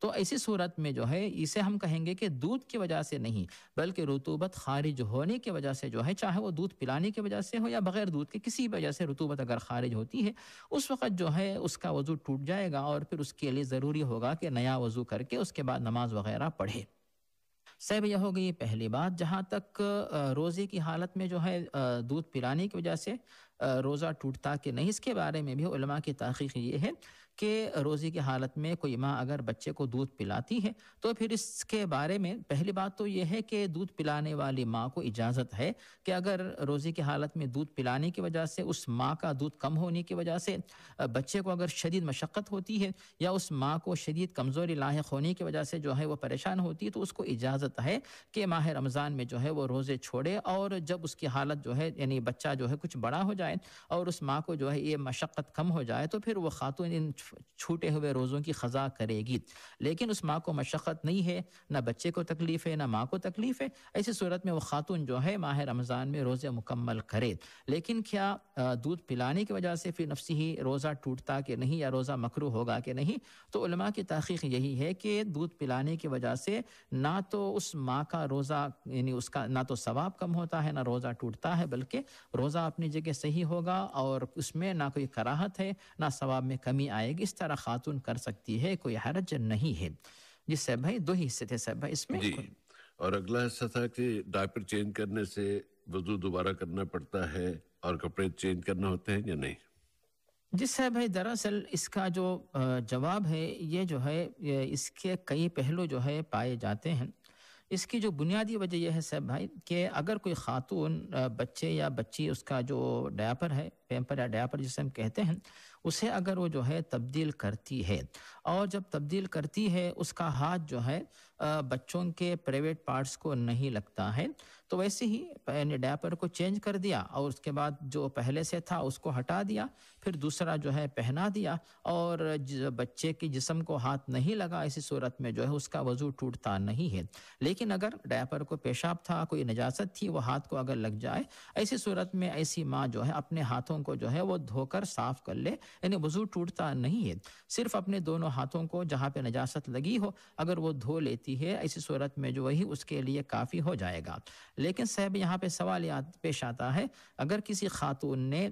[SPEAKER 2] तो ऐसी सूरत में जो है इसे हम कहेंगे कि दूध की वजह से नहीं बल्कि रुतूबत खारिज होने की वजह से जो है चाहे वो दूध पिलाने की वजह से हो या बगैर दूध के किसी वजह से रुतूबत अगर खारिज होती है उस वक्त जो है उसका वज़ू टूट जाएगा और फिर उसके लिए ज़रूरी होगा कि नया वज़ू करके उसके बाद नमाज वगैरह पढ़े सैब यह हो गई पहली बात जहाँ तक रोज़े की हालत में जो है दूध पिलाने की वजह से रोज़ा टूटता कि नहीं इसके बारे में भी उलमा की तहकीक ये है कि रोज़े की हालत में कोई माँ अगर बच्चे को दूध पिलाती है तो फिर इसके बारे में पहली बात तो यह है कि दूध पिलाने वाली माँ को इजाज़त है कि अगर रोज़े की हालत में दूध पिलाने की वजह से उस माँ का दूध कम होने की वजह से बच्चे को अगर शदीद मशक्क़त होती है या उस माँ को शदीद कमज़ोरी लाक होने की वजह से जो है वो परेशान होती है तो उसको इजाज़त है कि माह रमज़ान में जो है वो रोज़े छोड़े और जब उसकी हालत जो है यानी बच्चा जो है कुछ बड़ा हो जाए और उस माँ को जो है ये मशक्क़त कम हो जाए तो फिर वह खातून इन छूटे हुए रोज़ों की ख़जा करेगी लेकिन उस माँ को मशक्क़त नहीं है ना बच्चे को तकलीफ़ है ना माँ को तकलीफ़ है ऐसी सूरत में वो खातून जो है माह रमज़ान में रोज़े मुकम्मल करे लेकिन क्या दूध पिलाने की वजह से फिर नफसी ही रोज़ा टूटता कि नहीं या रोज़ा मकरू होगा कि नहीं तो की तहकीक यही है कि दूध पिलाने की वजह से ना तो उस माँ का रोज़ा यानी उसका ना तो सवाब कम होता है ना रोज़ा टूटता है बल्कि रोज़ा अपनी जगह सही होगा और उसमें ना कोई कराहत है ना सवाब में कमी आएगी जाएगी इस तरह खातून कर सकती है कोई हरज नहीं है जिससे भाई दो ही हिस्से थे सर भाई इसमें जी
[SPEAKER 1] और अगला हिस्सा था कि डायपर चेंज करने से वजू दोबारा करना पड़ता है और कपड़े चेंज करना होते हैं या नहीं
[SPEAKER 2] जी सर भाई दरअसल इसका जो जवाब है ये जो है ये इसके कई पहलू जो है पाए जाते हैं इसकी जो बुनियादी वजह यह है सर भाई कि अगर कोई खातून बच्चे या बच्ची उसका जो डायपर है पेम्पर या डायपर जिसे हम कहते हैं उसे अगर वो जो है तब्दील करती है और जब तब्दील करती है उसका हाथ जो है बच्चों के प्राइवेट पार्ट्स को नहीं लगता है तो वैसे ही यानी डायपर को चेंज कर दिया और उसके बाद जो पहले से था उसको हटा दिया फिर दूसरा जो है पहना दिया और बच्चे के जिसम को हाथ नहीं लगा ऐसी सूरत में जो है उसका वजू टूटता नहीं है लेकिन अगर डायपर को पेशाब था कोई नजासत थी वो हाथ को अगर लग जाए ऐसी सूरत में ऐसी माँ जो है अपने हाथों हाथों को जो है वो धोकर साफ कर ले यानी वजू टूटता नहीं है सिर्फ अपने दोनों हाथों को जहाँ पे नजासत लगी हो अगर वो धो लेती है ऐसी सूरत में जो वही उसके लिए काफ़ी हो जाएगा लेकिन साहब यहाँ पे सवाल पेश आता है अगर किसी खातून ने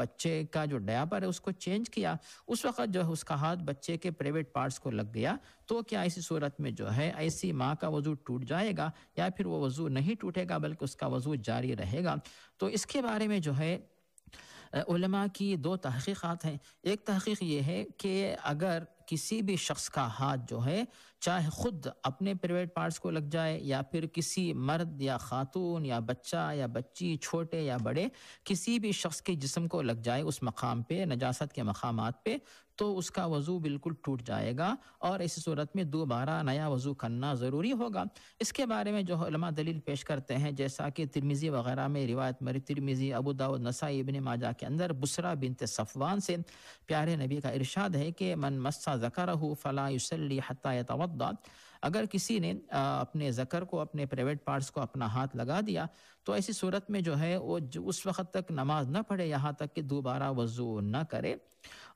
[SPEAKER 2] बच्चे का जो डयापर है उसको चेंज किया उस वक्त जो है उसका हाथ बच्चे के प्राइवेट पार्ट्स को लग गया तो क्या ऐसी सूरत में जो है ऐसी माँ का वजू टूट जाएगा या फिर वो वजू नहीं टूटेगा बल्कि उसका वजू जारी रहेगा तो इसके बारे में जो है उलमा की दो तहकीक़ात हैं एक तहकीक ये है कि अगर किसी भी शख्स का हाथ जो है चाहे ख़ुद अपने प्राइवेट पार्ट्स को लग जाए या फिर किसी मर्द या खातून या बच्चा या बच्ची छोटे या बड़े किसी भी शख्स के जिसम को लग जाए उस मकाम पे नजासत के मकाम पे तो उसका वज़ू बिल्कुल टूट जाएगा और इस सूरत में दोबारा नया वज़ू करना ज़रूरी होगा इसके बारे में जो लमा दलील पेश करते हैं जैसा कि तिरमिज़ी वगैरह में रिवायत मरी Tirmidhi Abu Dawood Nasai Ibn Majah के अंदर बुसरा बिनत सफ़वान से प्यारे नबी का इरशाद है कि मन मस्सा ज़कर हो फलासली युसली अगर किसी ने अपने ज़कर को अपने प्राइवेट पार्ट्स को अपना हाथ लगा दिया तो ऐसी सूरत में जो है वो उस वक्त तक नमाज ना पढ़े यहाँ तक कि दोबारा वज़ू ना करे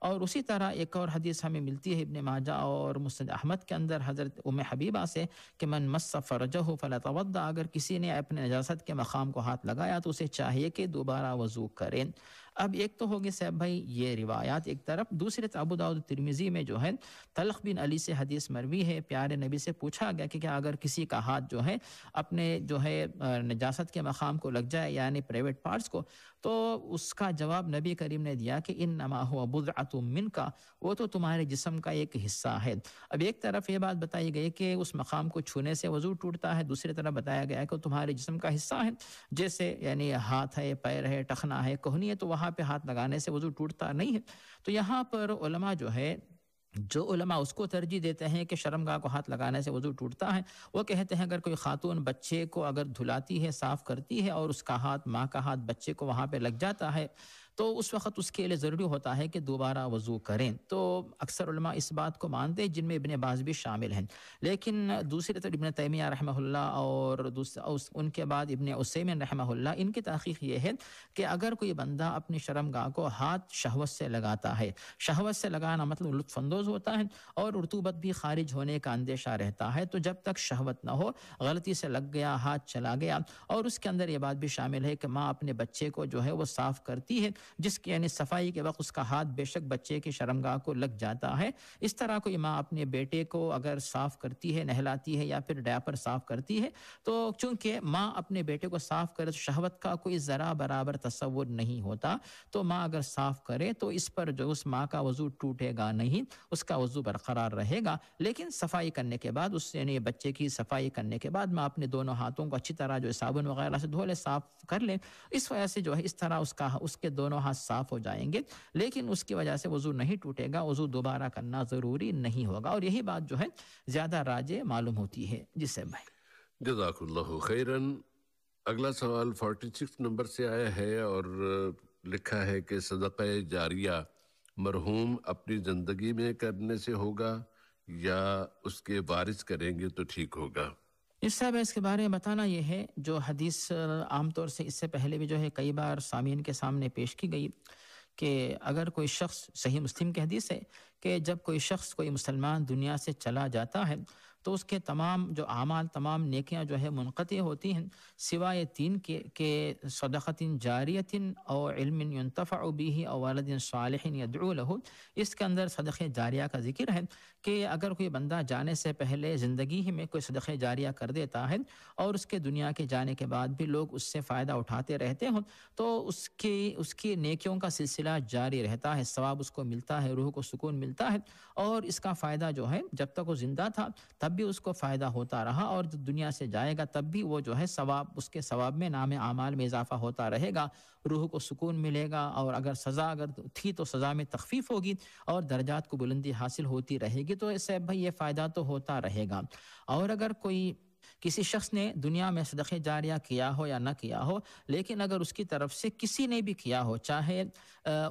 [SPEAKER 2] और उसी तरह एक और हदीस हमें मिलती है इबन माजा और मुस्द अहमद के अंदर हज़रत उम हबीबा से कि मन मस्सा फ़रज फ़लतवदा अगर किसी ने अपने नजासत के मकाम को हाथ लगाया तो उसे चाहिए कि दोबारा वजू करें अब एक तो हो गया सैब भाई ये रिवायात एक तरफ दूसरे तो अबू दाऊद तिरमिजी में जो है तलख बिन अली से हदीस मरवी है प्यारे नबी से पूछा गया कि क्या अगर किसी का हाथ जो है अपने जो है नजासत के मकाम को लग जाए यानी प्राइवेट पार्ट्स को तो उसका जवाब नबी करीम ने दिया कि इन नमा हो मिन का वो तो तुम्हारे जिसम का एक हिस्सा है अब एक तरफ ये बात बताई गई कि उस मकाम को छूने से वजू टूटता है दूसरी तरफ बताया गया है कि तुम्हारे जिसम का हिस्सा है जैसे यानी हाथ है पैर है टखना है कोहनी है तो वहाँ पर हाथ लगाने से वजू टूटता नहीं है तो यहाँ पर जो है जो उलमा उसको तरजीह देते हैं कि शर्मगाह को हाथ लगाने से वजू टूटता है वो कहते हैं अगर कोई खातून बच्चे को अगर धुलाती है साफ़ करती है और उसका हाथ माँ का हाथ बच्चे को वहाँ पर लग जाता है तो उस वक्त उसके लिए ज़रूरी होता है कि दोबारा वज़ू करें तो अक्सर इस बात को मानते हैं जिनमें इबन बाज भी शामिल हैं लेकिन दूसरी तरफ इबन तैमिया रहमल्ला और उनके बाद इबन उसमिन रहा इनकी तहकीक ये है कि अगर कोई बंदा अपनी शर्मगाह को हाथ शहवत से लगाता है शहवत से लगाना मतलब लुफानंदोज़ होता है और रतूबत भी खारिज होने का अंदेशा रहता है तो जब तक शहवत ना हो गलती से लग गया हाथ चला गया और उसके अंदर ये बात भी शामिल है कि माँ अपने बच्चे को जो है वो साफ़ करती है जिसके यानी सफाई के वक्त उसका हाथ बेशक बच्चे के शर्मगाह को लग जाता है इस तरह कोई माँ अपने बेटे को अगर साफ करती है नहलाती है या फिर डायपर साफ करती है तो चूंकि माँ अपने बेटे को साफ करे तो शहवत का कोई ज़रा बराबर तस्वुर नहीं होता तो माँ अगर साफ करे तो इस पर जो उस माँ का वजू टूटेगा नहीं उसका वजू बरकरार रहेगा लेकिन सफाई करने के बाद उस यानी बच्चे की सफाई करने के बाद माँ अपने दोनों हाथों को अच्छी तरह जो साबुन वगैरह से धो ले साफ कर ले इस वजह से जो है इस तरह उसका उसके दोनों दोनों हाथ साफ हो जाएंगे लेकिन उसकी वजह से वजू नहीं टूटेगा वजू दोबारा करना ज़रूरी नहीं होगा और यही बात जो है ज़्यादा राजे मालूम होती है जिससे भाई
[SPEAKER 1] जजाकुल्लाह खैरन अगला सवाल 46 नंबर से आया है और लिखा है कि सदक़ जारिया मरहूम अपनी ज़िंदगी में करने से होगा या उसके वारिस करेंगे तो ठीक होगा
[SPEAKER 2] इससे अब इसके बारे में बताना ये है जो हदीस आमतौर से इससे पहले भी जो है कई बार सामीन के सामने पेश की गई कि अगर कोई शख्स सही मुस्लिम की हदीस है कि जब कोई शख्स कोई मुसलमान दुनिया से चला जाता है तो उसके तमाम जो आमाल तमाम नेकियां जो है मुनक़ होती हैं सिवाय तीन के के सदक़तिन जारियतिन और इल्मिन यनतफ़ा भी और वालदिन सालहिन यदलहू इसके अंदर सदक़ जारिया का जिक्र है कि अगर कोई बंदा जाने से पहले ज़िंदगी ही में कोई सदक़े जारिया कर देता है और उसके दुनिया के जाने के बाद भी लोग उससे फ़ायदा उठाते रहते हों तो उसकी उसकी नेकियों का सिलसिला जारी रहता है सवाब उसको मिलता है रूह को सुकून मिलता है और इसका फ़ायदा जो है जब तक वो ज़िंदा था तब भी उसको फ़ायदा होता रहा और जब दुनिया से जाएगा तब भी वो जो है सवाब उसके सवाब में नाम आमाल में इजाफा होता रहेगा रूह को सुकून मिलेगा और अगर सज़ा अगर थी तो सज़ा में तखफीफ होगी और दर्जात को बुलंदी हासिल होती रहेगी तो सैब भाई ये फ़ायदा तो होता रहेगा और अगर कोई किसी शख्स ने दुनिया में सदक़ जारिया किया हो या ना किया हो लेकिन अगर उसकी तरफ से किसी ने भी किया हो चाहे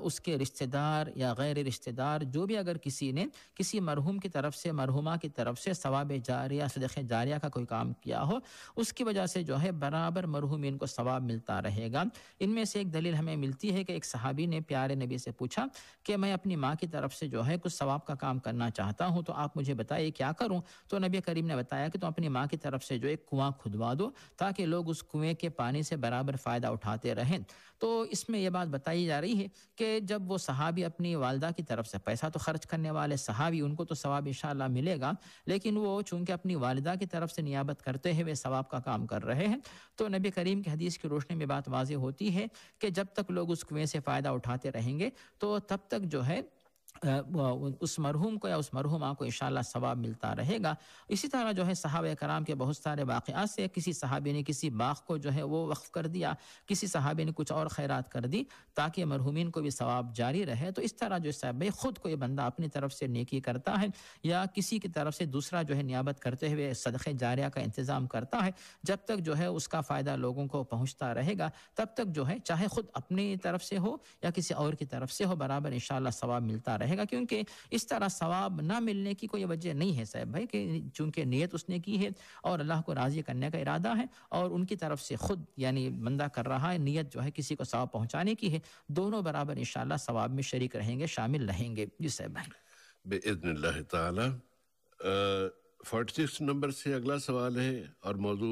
[SPEAKER 2] उसके रिश्तेदार या गैर रिश्तेदार जो भी अगर किसी ने किसी मरहूम की तरफ से मरहुमा की तरफ से सवाब जारिया सदक़ जारिया का कोई काम किया हो उसकी वजह से जो है बराबर मरहूम इनको सवाब मिलता रहेगा इनमें से एक दलील हमें मिलती है कि एक सहाबी ने प्यारे नबी से पूछा कि मैं अपनी माँ की तरफ से जो है कुछ सवाब का काम करना चाहता हूँ तो आप मुझे बताइए क्या करूँ तो नबी करीम ने बताया कि तुम अपनी माँ की तरफ से जो एक कुआं खुदवा दो ताकि लोग उस कुएं के पानी से बराबर फ़ायदा उठाते रहें तो इसमें यह बात बताई जा रही है कि जब वो सहाबी अपनी वालदा की तरफ से पैसा तो खर्च करने वाले सहाबी उनको तो सवाब इन मिलेगा लेकिन वो चूँकि अपनी वालदा की तरफ से नियाबत करते हुए सवाब का काम कर रहे हैं तो नबी करीम की हदीस की रोशनी में बात वाज होती है कि जब तक लोग उस कुएँ से फ़ायदा उठाते रहेंगे तो तब तक जो है उस मरहूम को या उस मरहूमा को इन सवाब मिलता रहेगा इसी तरह जो है सहाब कराम के बहुत सारे वाक़ात से किसी सहाबी ने किसी बाग को जो है वो वक्फ़ कर दिया किसी सहाबी ने कुछ और खैरात कर दी ताकि मरहूमिन को भी सवाब जारी रहे तो इस तरह जो है ख़ुद को ये बंदा अपनी तरफ से नेकी करता है या किसी की तरफ से दूसरा जो है नियाबत करते हुए सदक़ जारिया का इंतज़ाम करता है जब तक जो है उसका फ़ायदा लोगों को पहुँचता रहेगा तब तक जो है चाहे ख़ुद अपनी तरफ से हो या किसी और की तरफ से हो बराबर इन शवाब मिलता रहे रहेगा क्योंकि इस तरह सवाब ना मिलने की कोई वजह नहीं है साहब भाई कि चूँकि नीयत उसने की है और अल्लाह को राज़ी करने का इरादा है और उनकी तरफ से ख़ुद यानी बंदा कर रहा है नीयत जो है किसी को सवाब पहुँचाने की है दोनों बराबर इन सवाब में शरीक रहेंगे शामिल रहेंगे जी साहब
[SPEAKER 1] भाई फोर्टी सिक्स नंबर से अगला सवाल है और मौजू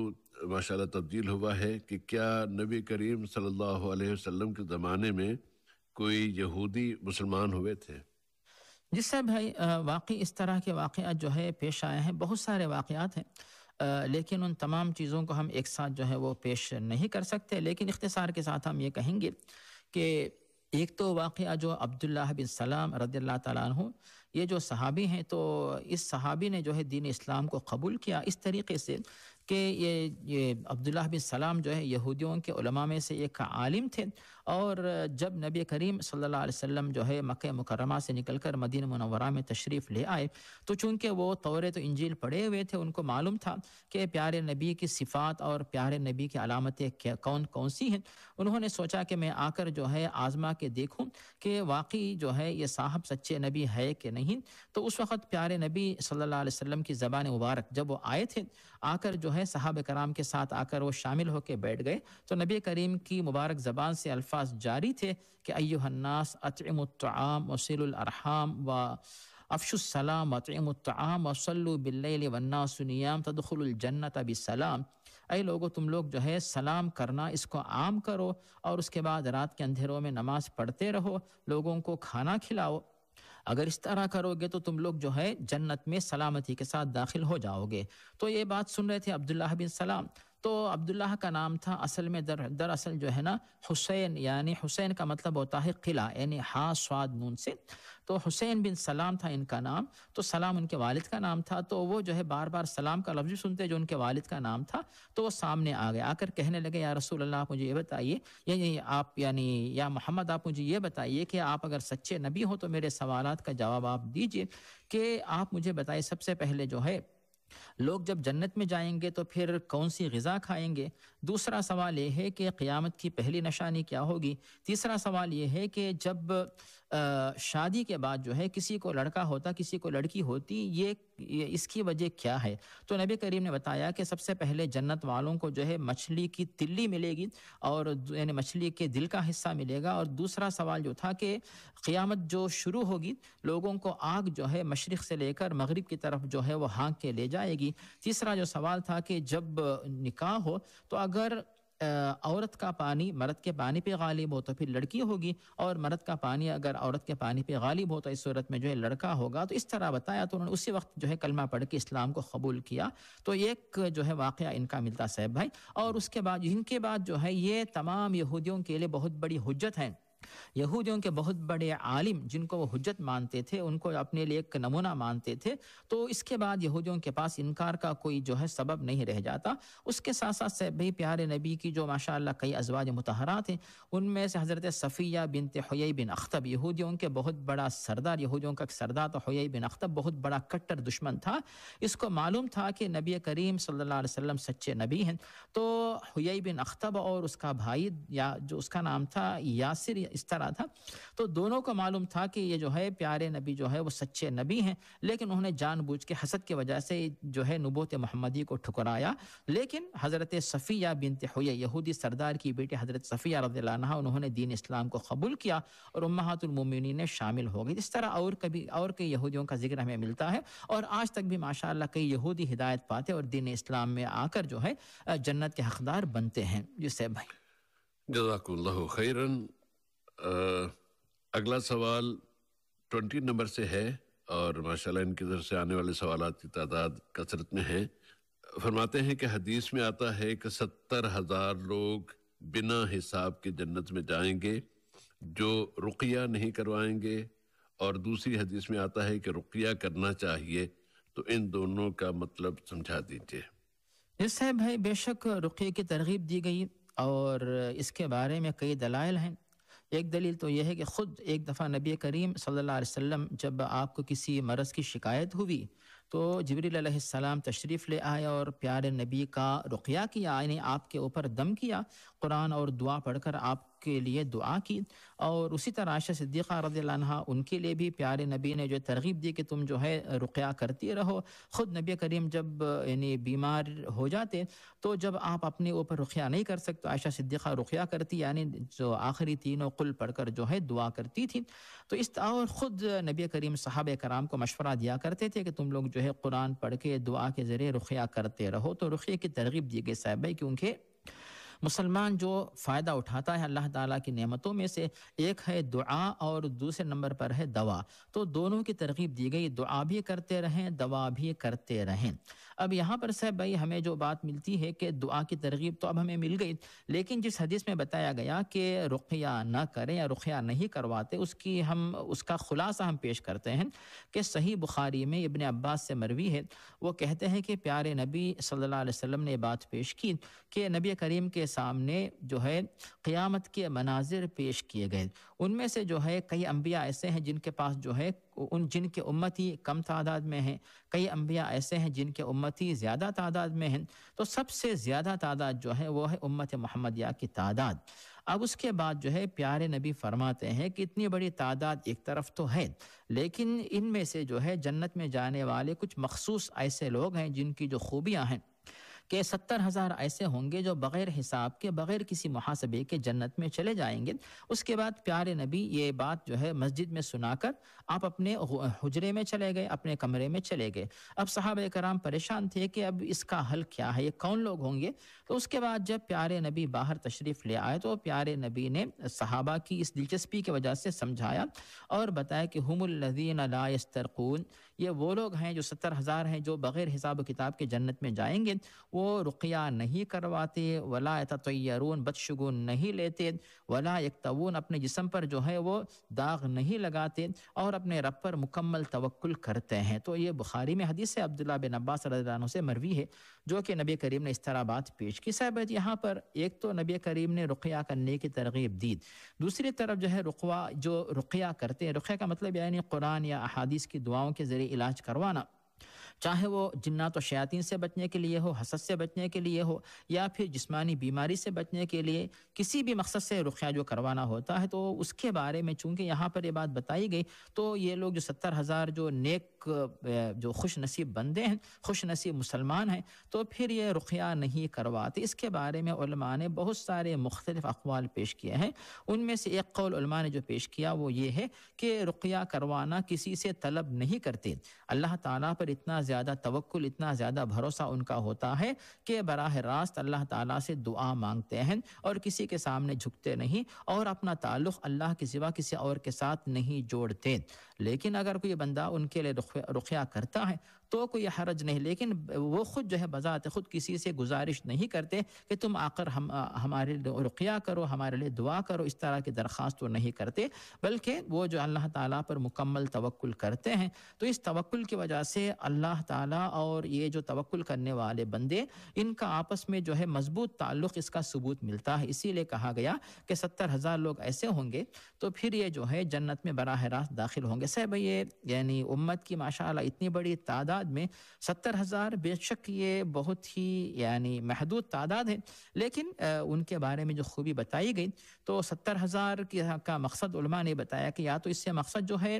[SPEAKER 1] माशा तब्दील हुआ है कि क्या नबी करीम सल्लल्लाहु अलैहि वसल्लम के ज़माने में कोई यहूदी मुसलमान हुए थे
[SPEAKER 2] जिससे भाई वाकई इस तरह के वाक़ जो है पेश आए हैं बहुत सारे वाक़ात हैं लेकिन उन तमाम चीज़ों को हम एक साथ जो है वो पेश नहीं कर सकते लेकिन इख्तसार के साथ हम ये कहेंगे कि एक तो वाक़ जो अब्दुल्ला बिन सलाम रदी अल्लाह तु ये जो सहाबी हैं तो इस सहाबी ने जो है दीन इस्लाम को कबूल किया इस तरीके से कि ये ये अब्दुल्ला बिन सलाम जो है यहूदियों के उलमा में से एक आलिम थे और जब नबी करीम सल्लल्लाहु अलैहि वसल्लम जो है मक् मुकरमा से निकलकर मदीन मुनवरा में तशरीफ़ ले आए तो चूंकि वो तौरे तो इंजील पढ़े हुए थे उनको मालूम था कि प्यारे नबी की सिफ़ात और प्यारे नबी की अलामतें कौन कौन सी हैं उन्होंने सोचा कि मैं आकर जो है आज़मा के देखूँ कि वाकई जो है ये साहब सच्चे नबी है कि नहीं तो उस वक़्त प्यारे नबी सल्ला वसम की ज़बान मुबारक जब वो आए थे आकर जो है साहब कराम के साथ आकर वो शामिल होकर बैठ गए तो नबी करीम की मुबारक ज़बान से अल्फा अल्फाज जारी थे कि अयुन्नास अतमतम वसीलरहम व अफशुसलाम अतमतम वसल्बिल्लन्ना सुनियाम तदखलजन्नत लोगो तुम लोग जो है सलाम करना इसको आम करो और उसके बाद रात के अंधेरों में नमाज पढ़ते रहो लोगों को खाना खिलाओ अगर इस तरह करोगे तो तुम लोग जो है जन्नत में सलामती के साथ दाखिल हो जाओगे तो ये बात सुन रहे थे अब्दुल्ला बिन सलाम तो अब्दुल्लाह का नाम था असल में दर दरअसल जो है ना हुसैन यानी हुसैन का मतलब होता है किला यानी हा स्वाद नून से तो हुसैन बिन सलाम था इनका नाम तो सलाम उनके वालिद का नाम था तो वो जो है बार बार सलाम का लफ्ज़ सुनते जो उनके वालिद का नाम था तो वो सामने आ गए आकर कहने लगे या रसूल अल्लाह आप मुझे ये बताइए यानी आप यानी या मोहम्मद आप मुझे ये बताइए कि आप अगर सच्चे नबी हो तो मेरे सवाल का जवाब आप दीजिए कि आप मुझे बताइए सबसे पहले जो है लोग जब जन्नत में जाएंगे तो फिर कौन सी गज़ा खाएंगे दूसरा सवाल यह है कि क़्यामत की पहली निशानी क्या होगी तीसरा सवाल यह है कि जब शादी के बाद जो है किसी को लड़का होता किसी को लड़की होती ये, ये इसकी वजह क्या है तो नबी करीम ने बताया कि सबसे पहले जन्नत वालों को जो है मछली की तिल्ली मिलेगी और यानी मछली के दिल का हिस्सा मिलेगा और दूसरा सवाल जो था कि क़ियामत जो शुरू होगी लोगों को आग जो है मशरक़ से लेकर मगरब की तरफ जो है वो हाँक के ले जाएगी तीसरा जो सवाल था कि जब निकाह हो तो अगर औरत का पानी मर्द के पानी पे गालिब हो तो फिर लड़की होगी और मर्द का पानी अगर औरत के पानी पे गालिब हो तो इस सूरत में जो है लड़का होगा तो इस तरह बताया तो उन्होंने उसी वक्त जो है कलमा पढ़ के इस्लाम को कबूल किया तो एक जो है वाक़ इनका मिलता साहब भाई और उसके बाद इनके बाद जो है ये तमाम यहूदियों के लिए बहुत बड़ी हजत है यहूदियों के बहुत बड़े आलिम जिनको वो हजत मानते थे उनको अपने लिए एक नमूना मानते थे तो इसके बाद यहूदियों के पास इनकार का कोई जो है सबब नहीं रह जाता उसके साथ साथ भी प्यारे नबी की जो माशा कई अजवाज मतहरा थे उनमें से हज़रत सफ़िया बिन तय बिन अख्तब यहूदियों के बहुत बड़ा सरदार यहूदियों का एक सरदार तो हय बिन अख्तब बहुत बड़ा कट्टर दुश्मन था इसको मालूम था कि नबी करीम सल्ला वसम सच्चे नबी हैं तो हय बिन अख्तब और उसका भाई या जो उसका नाम था यासिर इस तरह था तो दोनों को मालूम था कि ये जो है प्यारे नबी जो है वो सच्चे नबी हैं लेकिन उन्होंने जानबूझ के हसद की वजह से जो है नबोत महमदी को ठुकराया लेकिन हज़रत सफ़िया बिनत हुए यहूदी सरदार की बेटी हज़रत सफ़िया रद्ला उन्होंने दीन इस्लाम को कबूल किया और उम्मातुलमिन ने शामिल हो गई इस तरह और कभी और कई यहूदियों का जिक्र हमें मिलता है और आज तक भी माशा कई यहूदी हिदायत पाते और दीन इस्लाम में आकर जो है जन्नत के हकदार बनते हैं जिससे भाई
[SPEAKER 1] जजाकल्ला खैरन अगला सवाल ट्वेंटी नंबर से है और माशाल्लाह इनकी तरफ से आने वाले सवाल की तादाद कसरत में है फरमाते हैं कि हदीस में आता है कि सत्तर हजार लोग बिना हिसाब के जन्नत में जाएंगे जो रुकिया नहीं करवाएंगे और दूसरी हदीस में आता है कि रुकिया करना चाहिए तो इन दोनों का मतलब समझा दीजिए
[SPEAKER 2] यस है भाई बेशक रुकिया की तरगीब दी गई और इसके बारे में कई दलाइल हैं एक दलील तो यह है कि ख़ुद एक दफ़ा नबी करीम सल्लल्लाहु अलैहि वसल्लम जब आपको किसी मरस की शिकायत हुई तो सलाम तशरीफ़ ले आए और प्यारे नबी का रुकिया किया यानी आपके ऊपर दम किया कुरान और दुआ पढ़कर आप के लिए दुआ की और उसी तरह आयशा सिद्दीक़ा रजी उनके लिए भी प्यारे नबी ने जो तरगीब दी कि तुम जो है रुकया करती रहो ख़ुद नबी करीम जब यानी बीमार हो जाते तो जब आप अपने ऊपर रुकया नहीं कर सकते तो आयशा सिद्दीक़ा रुकया करती यानी जो आखिरी तीनों कुल पढ़कर जो है दुआ करती थी तो इस और ख़ुद नबी करीम साहब कराम को मशवरा दिया करते थे कि तुम लोग जो है कुरान पढ़ के दुआ के ज़रिए रुकया करते रहो तो रुखिए की तरगीब दी गई साहब की उनके मुसलमान जो फ़ायदा उठाता है अल्लाह ताला की नेमतों में से एक है दुआ और दूसरे नंबर पर है दवा तो दोनों की तरगीब दी गई दुआ भी करते रहें दवा भी करते रहें अब यहाँ पर साहब भाई हमें जो बात मिलती है कि दुआ की तरगीब तो अब हमें मिल गई लेकिन जिस हदीस में बताया गया कि रुखिया ना करें या रुखिया नहीं करवाते उसकी हम उसका खुलासा हम पेश करते हैं कि सही बुखारी में इबन अब्बास से मरवी है वो कहते हैं कि प्यारे नबी सल्लल्लाहु अलैहि वसल्लम ने बात पेश की कि नबी करीम के सामने जो है क़ियामत के मनाजिर पेश किए गए उनमें से जो है कई अम्बिया ऐसे हैं जिनके पास जो है उन जिनके उम्मती कम तादाद में हैं कई अम्बिया ऐसे हैं जिनके उम्मती ज़्यादा तादाद में हैं तो सबसे ज़्यादा तादाद जो है वो है उम्मत महमदिया की तादाद अब उसके बाद जो है प्यारे नबी फरमाते हैं कि इतनी बड़ी तादाद एक तरफ तो है लेकिन इनमें से जो है जन्नत में जाने वाले कुछ मखसूस ऐसे लोग हैं जिनकी जो खूबियाँ हैं कि सत्तर हज़ार ऐसे होंगे जो बग़ैर हिसाब के बग़ैर किसी मुहासबे के जन्नत में चले जाएंगे उसके बाद प्यारे नबी ये बात जो है मस्जिद में सुनाकर आप अपने हजरे में चले गए अपने कमरे में चले गए अब साहब कराम परेशान थे कि अब इसका हल क्या है ये कौन लोग होंगे तो उसके बाद जब प्यारे नबी बाहर तशरीफ़ ले आए तो प्यारे नबी ने सहाबा की इस दिलचस्पी की वजह से समझाया और बताया कि हमुल्लिन लास्तरकून ये वो लोग हैं जो सत्तर हज़ार हैं जो बग़ैर हिसाब किताब के जन्नत में जाएंगे वो रुकिया नहीं करवाते वला तैयारून बदशगुन नहीं लेते वला यकतवून अपने जिसम पर जो है वो दाग नहीं लगाते और अपने रब पर मुकम्मल तवक्ल करते हैं तो ये बुखारी में हदीस से अब्दुल्ला बिन अब्बास से मरवी है जो कि नबी करीम ने इस तरह बात पेश की साहब यहाँ पर एक तो नबी करीम ने रुकिया करने की तरगीब दी दूसरी तरफ जो है रुकवा जो रुकिया करते हैं रुकिया का मतलब यानी कुरान या अहादीस की दुआओं के ज़रिए इलाज करवाना चाहे वो जिन्ना तो शयातीन से बचने के लिए हो हसद से बचने के लिए हो या फिर जिस्मानी बीमारी से बचने के लिए किसी भी मकसद से रुखिया जो करवाना होता है तो उसके बारे में चूंकि यहाँ पर ये बात बताई गई तो ये लोग जो सत्तर हज़ार जो नेक एक जो खुश नसीब बंदे हैं खुश नसीब मुसलमान हैं तो फिर ये रुखिया नहीं करवाते इसके बारे में ने बहुत सारे मुख्तलिफ अकवाल पेश किए हैं उनमें से एक कौल ने जो पेश किया वो ये है कि रुखिया करवाना किसी से तलब नहीं करते अल्लाह ताला पर इतना ज़्यादा तवक्ल इतना ज़्यादा भरोसा उनका होता है कि बराह रास्त अल्लाह ताला से दुआ मांगते हैं और किसी के सामने झुकते नहीं और अपना ताल्लुक़ अल्लाह के सिवा किसी और के साथ नहीं जोड़ते लेकिन अगर कोई बंदा उनके लिए रुखिया करता है तो कोई हरज नहीं लेकिन वो खुद जो है बजात खुद किसी से गुजारिश नहीं करते कि तुम आकर हम हमारे लिए रुकिया करो हमारे लिए दुआ करो इस तरह की दरख्वास्त तो नहीं करते बल्कि वो जो अल्लाह ताला पर मुकम्मल तवक्ल करते हैं तो इस तवक्ल की वजह से अल्लाह ताला और ये जो तवक्ल करने वाले बंदे इनका आपस में जो है मजबूत ताल्लुक़ इसका सबूत मिलता है इसीलिए कहा गया कि सत्तर हज़ार लोग ऐसे होंगे तो फिर ये जो है जन्नत में बरह रास्त दाखिल होंगे सब ये यानी उम्मत की माशा इतनी बड़ी तादाद तादाद में सत्तर हज़ार बेशक ये बहुत ही यानी महदूद तादाद है लेकिन उनके बारे में जो खूबी बताई गई तो सत्तर हज़ार का मकसद ने बताया कि या तो इससे मकसद जो है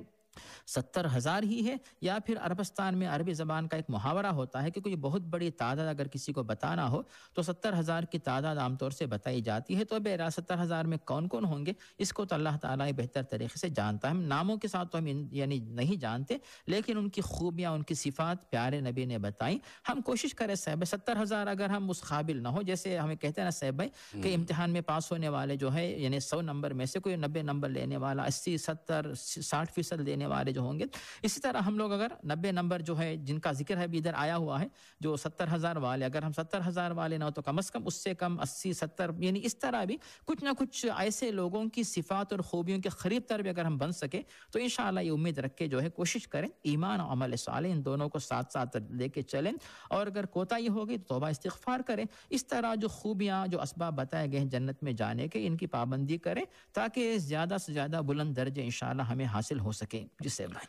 [SPEAKER 2] सत्तर हज़ार ही है या फिर अरबस्तान में अरबी ज़बान का एक मुहावरा होता है कि कोई बहुत बड़ी तादाद अगर किसी को बताना हो तो सत्तर हज़ार की तादाद आमतौर से बताई जाती है तो बेरा सत्तर हज़ार में कौन कौन होंगे इसको तो अल्लाह ताला बेहतर तरीके से जानता है हम नामों के साथ तो हम यानी नहीं जानते लेकिन उनकी खूबियाँ उनकी सिफात प्यारे नबी ने बताई हम कोशिश करें सहब सत्तर हज़ार अगर हम उस काबिल ना हो जैसे हमें कहते हैं ना सहब भाई कि हम्म। इम्तहान में पास होने वाले जो है यानी सौ नंबर में से कोई नब्बे नंबर लेने वाला अस्सी सत्तर साठ फीसद लेने देने वाले जो होंगे इसी तरह हम लोग अगर नब्बे नंबर जो है जिनका जिक्र है इधर आया हुआ है जो सत्तर हज़ार वाले अगर हम सत्तर हज़ार वाले ना हो तो कम अज़ कम उससे कम अस्सी सत्तर यानी इस तरह भी कुछ ना कुछ ऐसे लोगों की सिफात और ख़ूबियों के खरीद तर भी अगर हम बन सके तो इन ये उम्मीद रख के जो है कोशिश करें ईमान और अमल साल इन दोनों को साथ साथ लेके चलें और अगर कोताही होगी तो तोबा इस्तफ़ार करें इस तरह जो खूबियाँ जो इसबाब बताए गए हैं जन्नत में जाने के इनकी पाबंदी करें ताकि ज़्यादा से ज़्यादा बुलंद दर्जे इन हमें हासिल हो सकें जिसैब भाई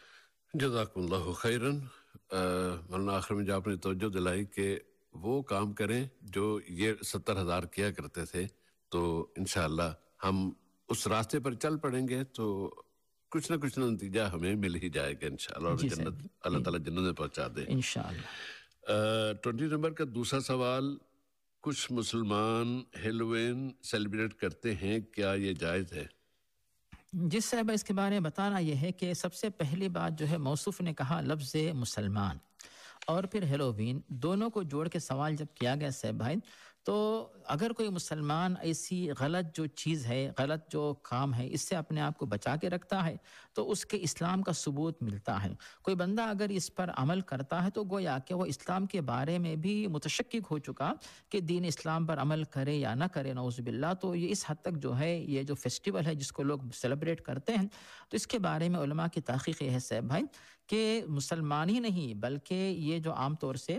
[SPEAKER 1] जजाकल्ला खैरन मौलाना आखिर मुझे आपने तोज्जो दिलाई कि वो काम करें जो ये सत्तर हज़ार किया करते थे तो इन हम उस रास्ते पर चल पड़ेंगे तो कुछ ना कुछ ना नतीजा हमें मिल ही जाएगा इन और जन्नत अल्लाह ताला जन्नत में पहुंचा दे uh, ट्वेंटी नंबर का दूसरा सवाल कुछ मुसलमान हेलोवेन सेलिब्रेट करते हैं क्या ये जायज़ है
[SPEAKER 2] जिस साहब इसके बारे में बताना यह है कि सबसे पहली बात जो है मौसफ ने कहा लफ्ज़ मुसलमान और फिर हेलोवीन दोनों को जोड़ के सवाल जब किया गया साहब तो अगर कोई मुसलमान ऐसी गलत जो चीज़ है गलत जो काम है इससे अपने आप को बचा के रखता है तो उसके इस्लाम का सबूत मिलता है कोई बंदा अगर इस पर अमल करता है तो गोया कि वह इस्लाम के बारे में भी मुतशक हो चुका कि दीन इस्लाम पर अमल करे या ना करे नौजबिल्ला तो ये इस हद तक जो है ये जो फेस्टिवल है जिसको लोग सेलिब्रेट करते हैं तो इसके बारे में की तहकीक है सैब भाई कि मुसलमान ही नहीं बल्कि ये जो आम तौर से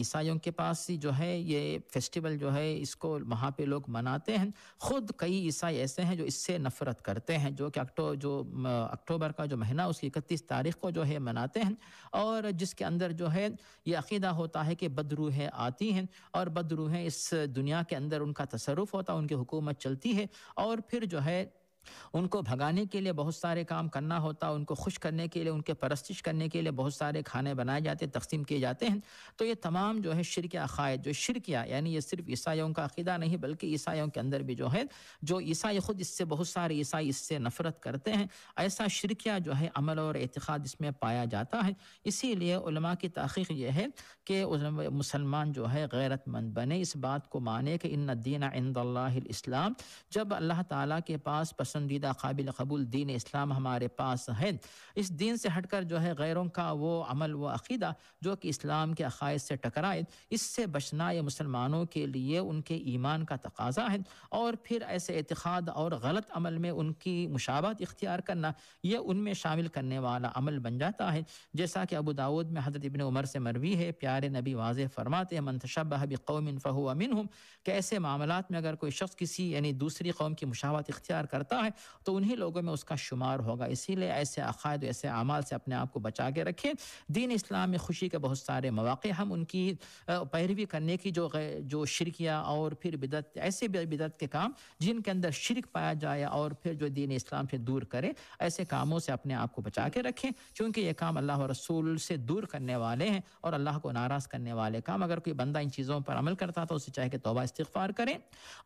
[SPEAKER 2] ईसाइयों के पास जो है ये फेस्टिवल जो है इसको वहाँ पे लोग मनाते हैं ख़ुद कई ईसाई ऐसे हैं जो इससे नफरत करते हैं जो कि अक्टो जो अक्टूबर का जो महीना उसकी इकतीस तारीख को जो है मनाते हैं और जिसके अंदर जो है ये अकीदा होता है कि बदरूहें आती हैं और बदरूहें इस दुनिया के अंदर उनका तसरुफ होता है उनकी हुकूमत चलती है और फिर जो है उनको भगाने के लिए बहुत सारे काम करना होता उनको खुश करने के लिए उनके परस्तिश करने के लिए बहुत सारे खाने बनाए जाते तकसीम किए जाते हैं तो ये तमाम जो है शिरक अकायद जो शिरकिया यानी ये सिर्फ ईसाइयों का अकीदा नहीं बल्कि ईसाइयों के अंदर भी जो है जो ईसाई खुद इससे बहुत सारे ईसाई इससे नफरत करते हैं ऐसा शिरकिया जो है अमल और एतखाद इसमें पाया जाता है इसीलिए की तहकीक यह है कि मुसलमान जो है गैरतमंद बने इस बात को माने कि इन दीना इंद इस्लाम जब अल्लाह ताला के पास पसंद पसंदीदा काबिल कबूल दीन इस्लाम हमारे पास है इस दीन से हटकर जो है गैरों का वो अमल व अकीदा जो कि इस्लाम के अकायद से टकराए इससे बचना ये मुसलमानों के लिए उनके ईमान का तकाजा है और फिर ऐसे एतखाद और गलत अमल में उनकी मुशाबत इख्तियार करना यह उनमें शामिल करने वाला अमल बन जाता है जैसा कि अबू दाऊद में हजरत इबन उमर से मरवी है प्यारे नबी वाज फरमाते हैं मनतशब बकौमिन अमिन हम ऐसे मामला में अगर कोई शख्स किसी यानी दूसरी कौम की मुशावत इख्तियार करता है है तो उन्हीं लोगों में उसका शुमार होगा इसीलिए ऐसे अकायद ऐसे अमाल से अपने आप को बचा के रखें दीन इस्लाम में खुशी के बहुत सारे मौाक़े हम उनकी पैरवी करने की जो जो शिरकिया और फिर बिदत ऐसे बिदत के काम जिनके अंदर शिरक पाया जाए और फिर जो दीन इस्लाम से दूर करें ऐसे कामों से अपने आप को बचा के रखें क्योंकि ये काम अल्लाह रसूल से दूर करने वाले हैं और अल्लाह को नाराज़ करने वाले काम अगर कोई बंदा इन चीज़ों पर अमल करता तो उसे चाहे कि तोबा इस्तफ़ार करें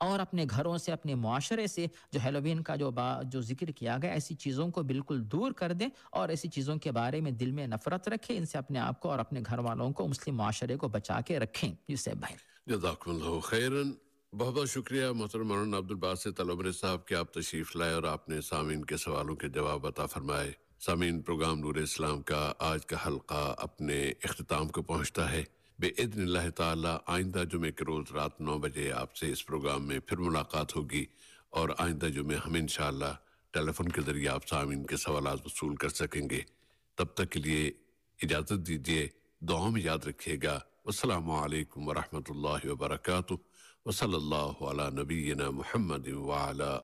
[SPEAKER 2] और अपने घरों से अपने माशरे से जो हेलोविन का जो तोबा जो जिक्र किया गया ऐसी चीज़ों को बिल्कुल दूर कर दें और ऐसी चीज़ों के बारे में दिल में नफरत रखें इनसे अपने आप को और अपने घर वालों को मुस्लिम माशरे को बचा के रखें यूसैफ भाई
[SPEAKER 1] खैरन बहुत बहुत शुक्रिया मोहतर मौलाना अब्दुल बासित तलबरे साहब के आप तशरीफ़ लाए और आपने सामीन के सवालों के जवाब अता फरमाए सामीन प्रोग्राम नूर इस्लाम का आज का हल्का अपने अख्ताम को पहुँचता है बेदन आइंदा जुमे के रोज़ रात नौ बजे आपसे इस प्रोग्राम में फिर मुलाकात होगी और आइंदा जुमे हम इन टेलीफोन के ज़रिए आप सामीन के सवाल वसूल कर सकेंगे तब तक के लिए इजाज़त दीजिए दुआ में याद रखिएगा असलम वरहमल वर्का वसल नबीना महमद वाला